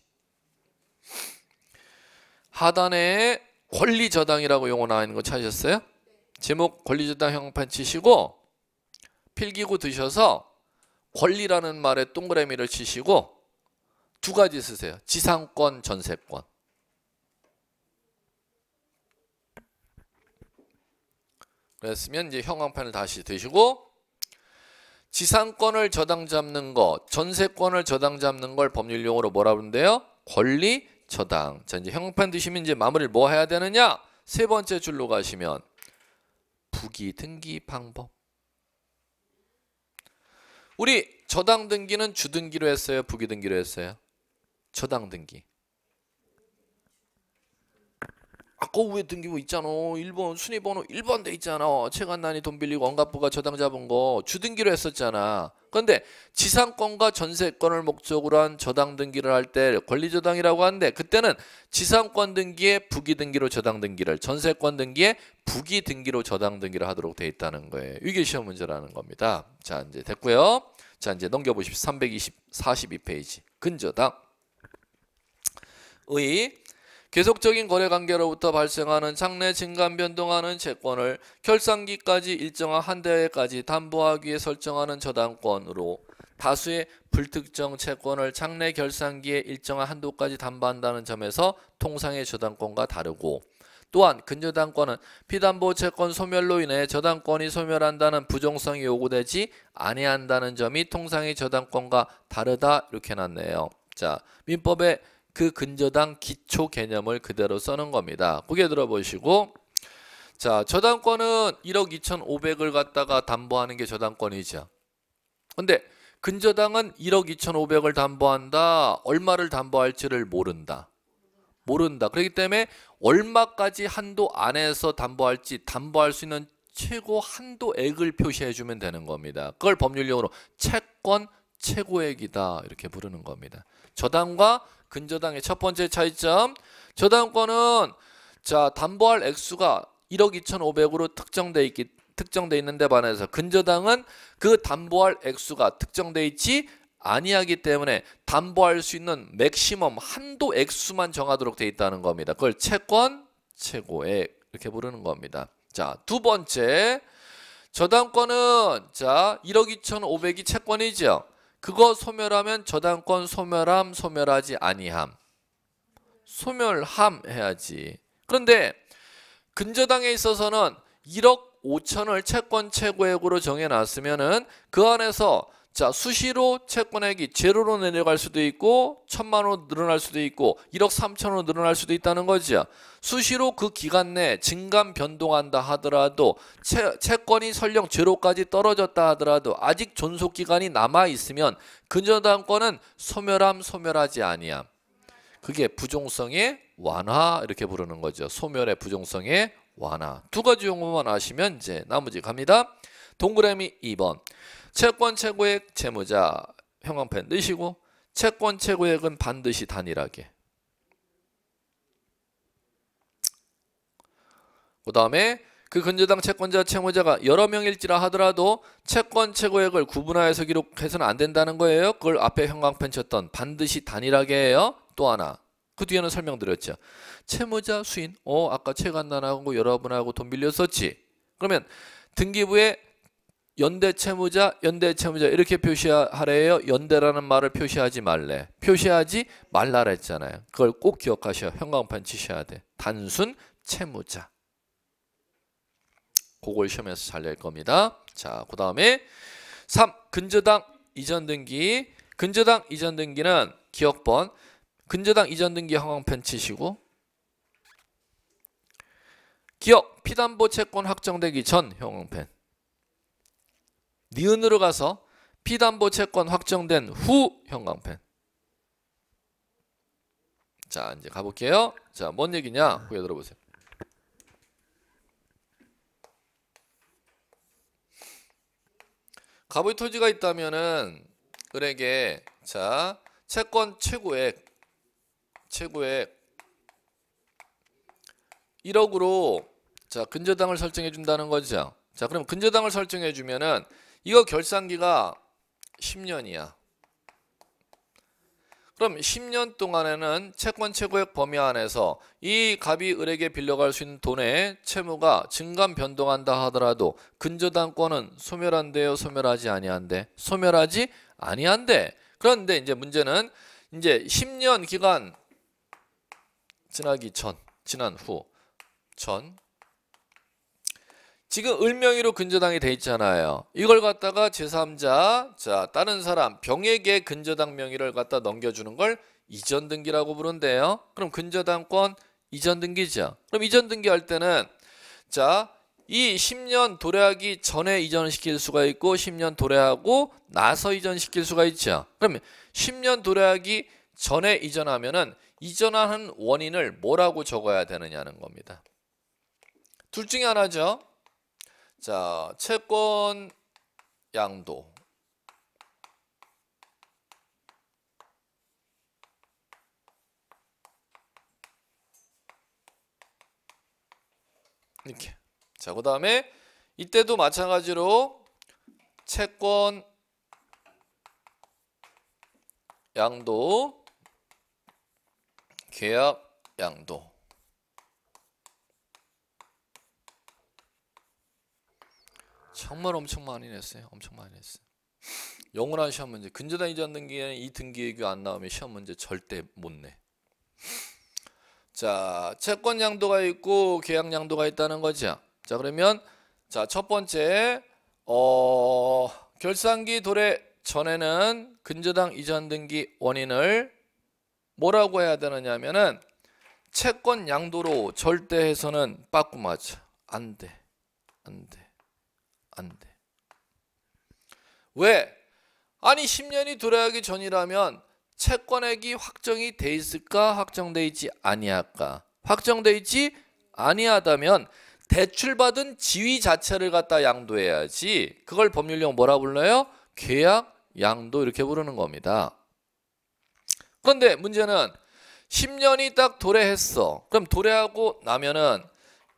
하단에 권리저당이라고 용어 나와 있는 거 찾으셨어요? 제목 권리저당 형판 치시고 필기구 드셔서 권리라는 말에 동그라미를 치시고 두 가지 쓰세요. 지상권, 전세권. 그랬으면 이제 형광펜을 다시 드시고 지상권을 저당 잡는 것, 전세권을 저당 잡는 걸 법률 용어로 뭐라 부른대요? 권리 저당. 자, 이제 형광펜 드시면 이제 마무리를 뭐 해야 되느냐? 세 번째 줄로 가시면 부기 등기 방법. 우리 저당 등기는 주등기로 했어요, 부기 등기로 했어요? 저당 등기. 아까 우에 등기부 있잖아. 1번 어, 순위 번호 1번 돼 있잖아. 채간난이 어, 돈 빌리고 원가부가 저당 잡은 거 주등기로 했었잖아. 그런데 지상권과 전세권을 목적으로 한 저당 등기를 할 때 권리 저당이라고 하는데 그때는 지상권 등기에 부기 등기로 저당 등기를 전세권 등기에 부기 등기로 저당 등기를 하도록 돼 있다는 거예요. 이게 시험 문제라는 겁니다. 자, 이제 됐고요. 자, 이제 넘겨 보십시오. 320 42페이지. 근저당 의 계속적인 거래 관계로부터 발생하는 장래 증감 변동하는 채권을 결산기까지 일정한 한 대까지 담보하기 위해 설정하는 저당권으로 다수의 불특정 채권을 장래 결산기에 일정한 한도까지 담보한다는 점에서 통상의 저당권과 다르고 또한 근저당권은 피담보 채권 소멸로 인해 저당권이 소멸한다는 부정성이 요구되지 아니한다는 점이 통상의 저당권과 다르다 이렇게 놨네요자 민법의 그 근저당 기초 개념을 그대로 쓰는 겁니다. 고개 들어보시고 자 저당권은 1억 2,500을 갖다가 담보하는 게 저당권이죠. 근데 근저당은 1억 2,500을 담보한다. 얼마를 담보할지를 모른다. 모른다. 그렇기 때문에 얼마까지 한도 안에서 담보할지 담보할 수 있는 최고 한도액을 표시해 주면 되는 겁니다. 그걸 법률용으로 채권 최고액이다 이렇게 부르는 겁니다. 저당과 근저당의 첫 번째 차이점. 저당권은 자 담보할 액수가 1억 2,500으로 특정돼 있기 특정돼 있는데 반해서 근저당은 그 담보할 액수가 특정돼 있지 아니하기 때문에 담보할 수 있는 맥시멈 한도 액수만 정하도록 돼 있다는 겁니다. 그걸 채권 최고액 이렇게 부르는 겁니다. 자, 두 번째 저당권은 자, 1억 2,500이 채권이죠. 그거 소멸하면 저당권 소멸함 소멸하지 아니함 소멸함 해야지 그런데 근저당에 있어서는 1억 5천을 채권 최고액으로 정해놨으면그 안에서 자 수시로 채권액이 제로로 내려갈 수도 있고 천만 원 늘어날 수도 있고 1억 3천 원 늘어날 수도 있다는 거죠. 수시로 그 기간 내에 증감 변동한다 하더라도 채, 채권이 설령 제로까지 떨어졌다 하더라도 아직 존속 기간이 남아 있으면 근저당권은 소멸함 소멸하지 아니함. 그게 부종성의 완화 이렇게 부르는 거죠. 소멸의 부종성의 완화. 두 가지 용어만 아시면 이제 나머지 갑니다. 동그라미 2번. 채권 최고액 채무자 형광펜 넣으시고 채권 최고액은 반드시 단일하게. 그 다음에 그 근저당 채권자 채무자가 여러 명일지라 하더라도 채권 최고액을 구분하여서 기록해서는 안 된다는 거예요. 그걸 앞에 형광펜 쳤던 반드시 단일하게 해요. 또 하나. 그 뒤에는 설명드렸죠. 채무자 수인. 어, 아까 채관 단하고 여러분하고 돈 빌렸었지. 그러면 등기부에 연대 채무자, 연대 채무자 이렇게 표시하래요. 연대라는 말을 표시하지 말래. 표시하지 말라 했잖아요. 그걸 꼭 기억하셔. 형광판 치셔야 돼. 단순 채무자. 그걸 시험에서 잘 낼 겁니다. 자, 그 다음에 3. 근저당 이전 등기. 근저당 이전 등기는 기억번. 근저당 이전 등기 형광펜 치시고 기억 피담보 채권 확정되기 전 형광펜. 니은으로 네 가서 피담보 채권 확정된 후 형광펜. 자 이제 가볼게요. 자뭔 얘기냐 후에 들어보세요. 가보이 토지가 있다면은 을에게 자 채권 최고액 최고액 1억으로 자 근저당을 설정해 준다는 거죠. 자 그럼 근저당을 설정해 주면은 이거 결산기가 10년이야. 그럼 10년 동안에는 채권 최고액 범위 안에서 이 갑이 을에게 빌려갈 수 있는 돈의 채무가 증감 변동한다 하더라도 근저당권은 소멸한대요 소멸하지 아니한대 소멸하지 아니한대 그런데 이제 문제는 이제 10년 기간 지나기 전 지난 후전 지금 을명이로 근저당이 돼 있잖아요. 이걸 갖다가 제3자, 자 다른 사람 병에게 근저당 명의를 갖다 넘겨주는 걸 이전 등기라고 부른대요. 그럼 근저당권 이전 등기죠. 그럼 이전 등기할 때는 자이 10년 도래하기 전에 이전시킬 수가 있고 10년 도래하고 나서 이전시킬 수가 있죠. 그러면 10년 도래하기 전에 이전하면은 이전하는 원인을 뭐라고 적어야 되느냐는 겁니다. 둘 중에 하나죠. 자, 채권 양도. 이렇게. 자, 그 다음에 이때도 마찬가지로 채권 양도 계약 양도 정말 엄청 많이 냈어요. 엄청 많이 냈어요. 영원한 시험 문제. 근저당이지 않는 기에는 이 등기외교 안 나오면 시험 문제 절대 못 내. 자, 채권 양도가 있고 계약 양도가 있다는 거죠. 자, 그러면 자, 첫 번째 어, 결산기 도래 전에는 근저당 이전 등기 원인을 뭐라고 해야 되느냐 면은 채권 양도로 절대해서는 빠꾸마죠. 안 돼. 안 돼. 안 돼. 왜? 아니 10년이 돌아가기 전이라면 채권액이 확정이 돼 있을까 확정돼 있지 아니할까? 확정돼 있지 아니하다면 대출받은 지위 자체를 갖다 양도해야지 그걸 법률용 뭐라 불러요? 계약 양도 이렇게 부르는 겁니다. 그런데 문제는 10년이 딱 도래했어. 그럼 도래하고 나면은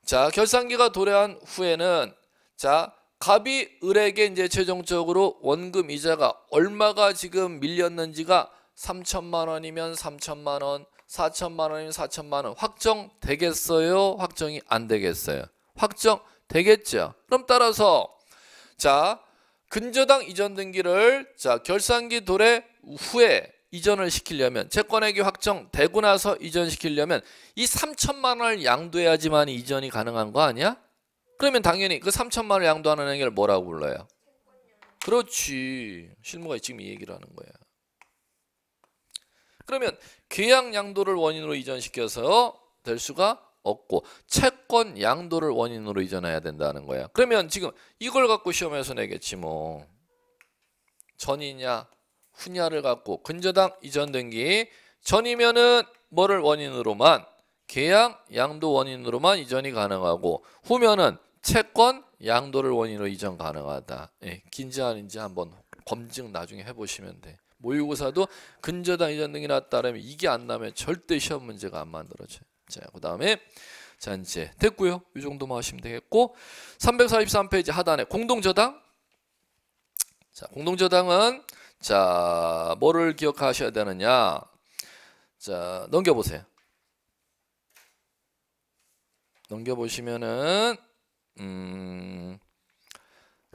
자 결산기가 도래한 후에는 자 갑이 을에게 이제 최종적으로 원금 이자가 얼마가 지금 밀렸는지가 3천만 원이면 3천만 원, 4천만 원이면 4천만 원 확정되겠어요? 확정이 안 되겠어요? 확정 되겠죠. 그럼 따라서 자 근저당 이전 등기를 자 결산기 돌에 후에 이전을 시키려면 채권액이 확정되고 나서 이전시키려면 이 3천만 원을 양도해야지만 이전이 가능한 거 아니야? 그러면 당연히 그 3천만 원 양도하는 행위를 뭐라고 불러요? 그렇지. 실무가 지금 이 얘기를 하는 거야. 그러면 계약 양도를 원인으로 이전시켜서 될 수가 없고 채권 양도를 원인으로 이전해야 된다는 거야. 그러면 지금 이걸 갖고 시험에서 내겠지 뭐. 전이냐 후냐를 갖고 근저당 이전 등기 전이면은 뭐를 원인으로만 계약 양도 원인으로만 이전이 가능하고 후면은 채권 양도를 원인으로 이전 가능하다. 예, 긴지 아닌지 한번 검증 나중에 해보시면 돼. 모의고사도 근저당 이전 등이 났다라면 이게 안 나면 절대 시험 문제가 안 만들어져. 자, 그 다음에 자 이제 됐고요. 이 정도만 하시면 되겠고 343페이지 하단에 공동저당. 자, 공동저당은 자 뭐를 기억하셔야 되느냐. 자 넘겨보세요. 넘겨보시면은 음.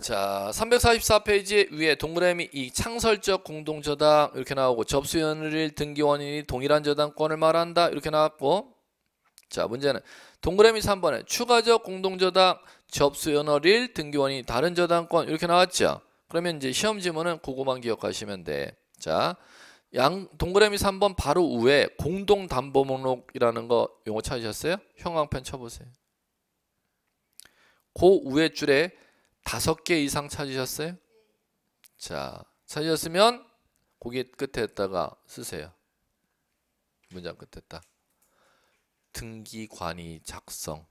자 344페이지 위에 동그라미 이 창설적 공동저당 이렇게 나오고 접수연일 등기원인이 동일한 저당권을 말한다 이렇게 나왔고 자 문제는 동그라미 3번에 추가적 공동저당 접수연월일 등기원이 다른 저당권 이렇게 나왔죠 그러면 이제 시험 지문은 그거만 기억하시면 돼자 양 동그라미 3번 바로 위에 공동담보목록이라는 거 용어 찾으셨어요? 형광펜 쳐보세요 그 위에 줄에 다섯 개 이상 찾으셨어요? 자, 찾으셨으면 거기 끝에다가 쓰세요. 문장 끝에다. 등기관이 작성.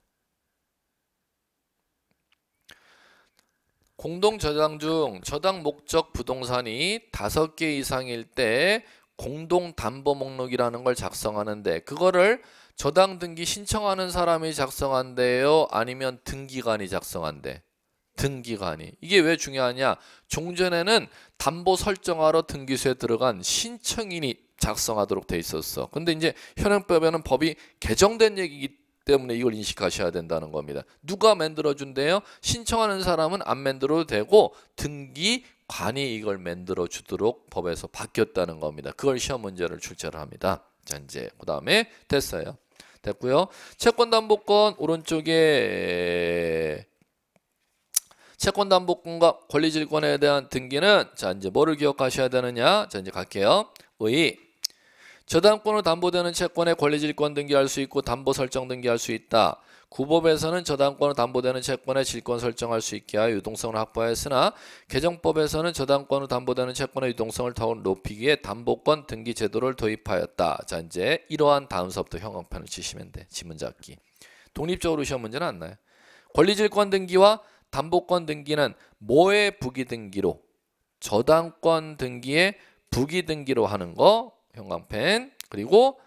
공동 저당 중 저당 목적 부동산이 다섯 개 이상일 때 공동 담보 목록이라는 걸 작성하는데 그거를 저당 등기 신청하는 사람이 작성한대요? 아니면 등기관이 작성한대? 등기관이. 이게 왜 중요하냐? 종전에는 담보 설정하러 등기소에 들어간 신청인이 작성하도록 돼 있었어. 근데 이제 현행법에는 법이 개정된 얘기기 이 때문에 이걸 인식하셔야 된다는 겁니다. 누가 만들어준대요? 신청하는 사람은 안 만들어도 되고 등기관이 이걸 만들어주도록 법에서 바뀌었다는 겁니다. 그걸 시험 문제를 출제를 합니다. 자 이제 그 다음에 됐어요. 됐고요. 채권담보권 오른쪽에 채권담보권과 권리질권에 대한 등기는 자 이제 뭐를 기억하셔야 되느냐 자 이제 갈게요. 의 저당권을 담보되는 채권의 권리질권 등기할 수 있고 담보 설정 등기할 수 있다. 구법에서는 저당권을 담보되는 채권의 질권 설정할 수 있게 하여 유동성을 확보하였으나 개정법에서는 저당권을 담보되는 채권의 유동성을 더 높이기에 담보권 등기 제도를 도입하였다. 자 이제 이러한 다음 수업도 형광펜을 치시면 돼. 지문잡기. 독립적으로 시험 문제는 안 나요. 권리질권 등기와 담보권 등기는 모의 부기 등기로 저당권 등기의 부기 등기로 하는 거 형광펜 그리고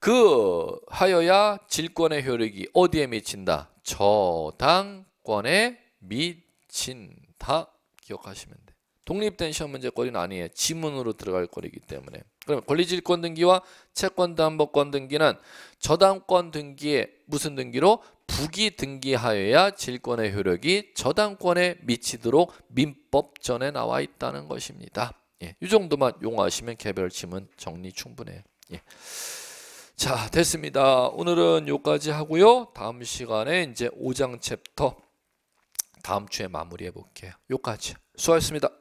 그 하여야 질권의 효력이 어디에 미친다 저당권에 미친다 기억하시면 돼 독립된 시험 문제거리는 아니에요 지문으로 들어갈 거리이기 때문에 그러면 권리질권 등기와 채권 담보권 등기는 저당권 등기에 무슨 등기로 부기 등기하여야 질권의 효력이 저당권에 미치도록 민법 전에 나와 있다는 것입니다 예, 이 정도만 용하시면 개별침은 정리 충분해요. 예. 자, 됐습니다. 오늘은 여기까지 하고요. 다음 시간에 이제 5장 챕터 다음 주에 마무리해 볼게요. 여기까지. 수고하셨습니다.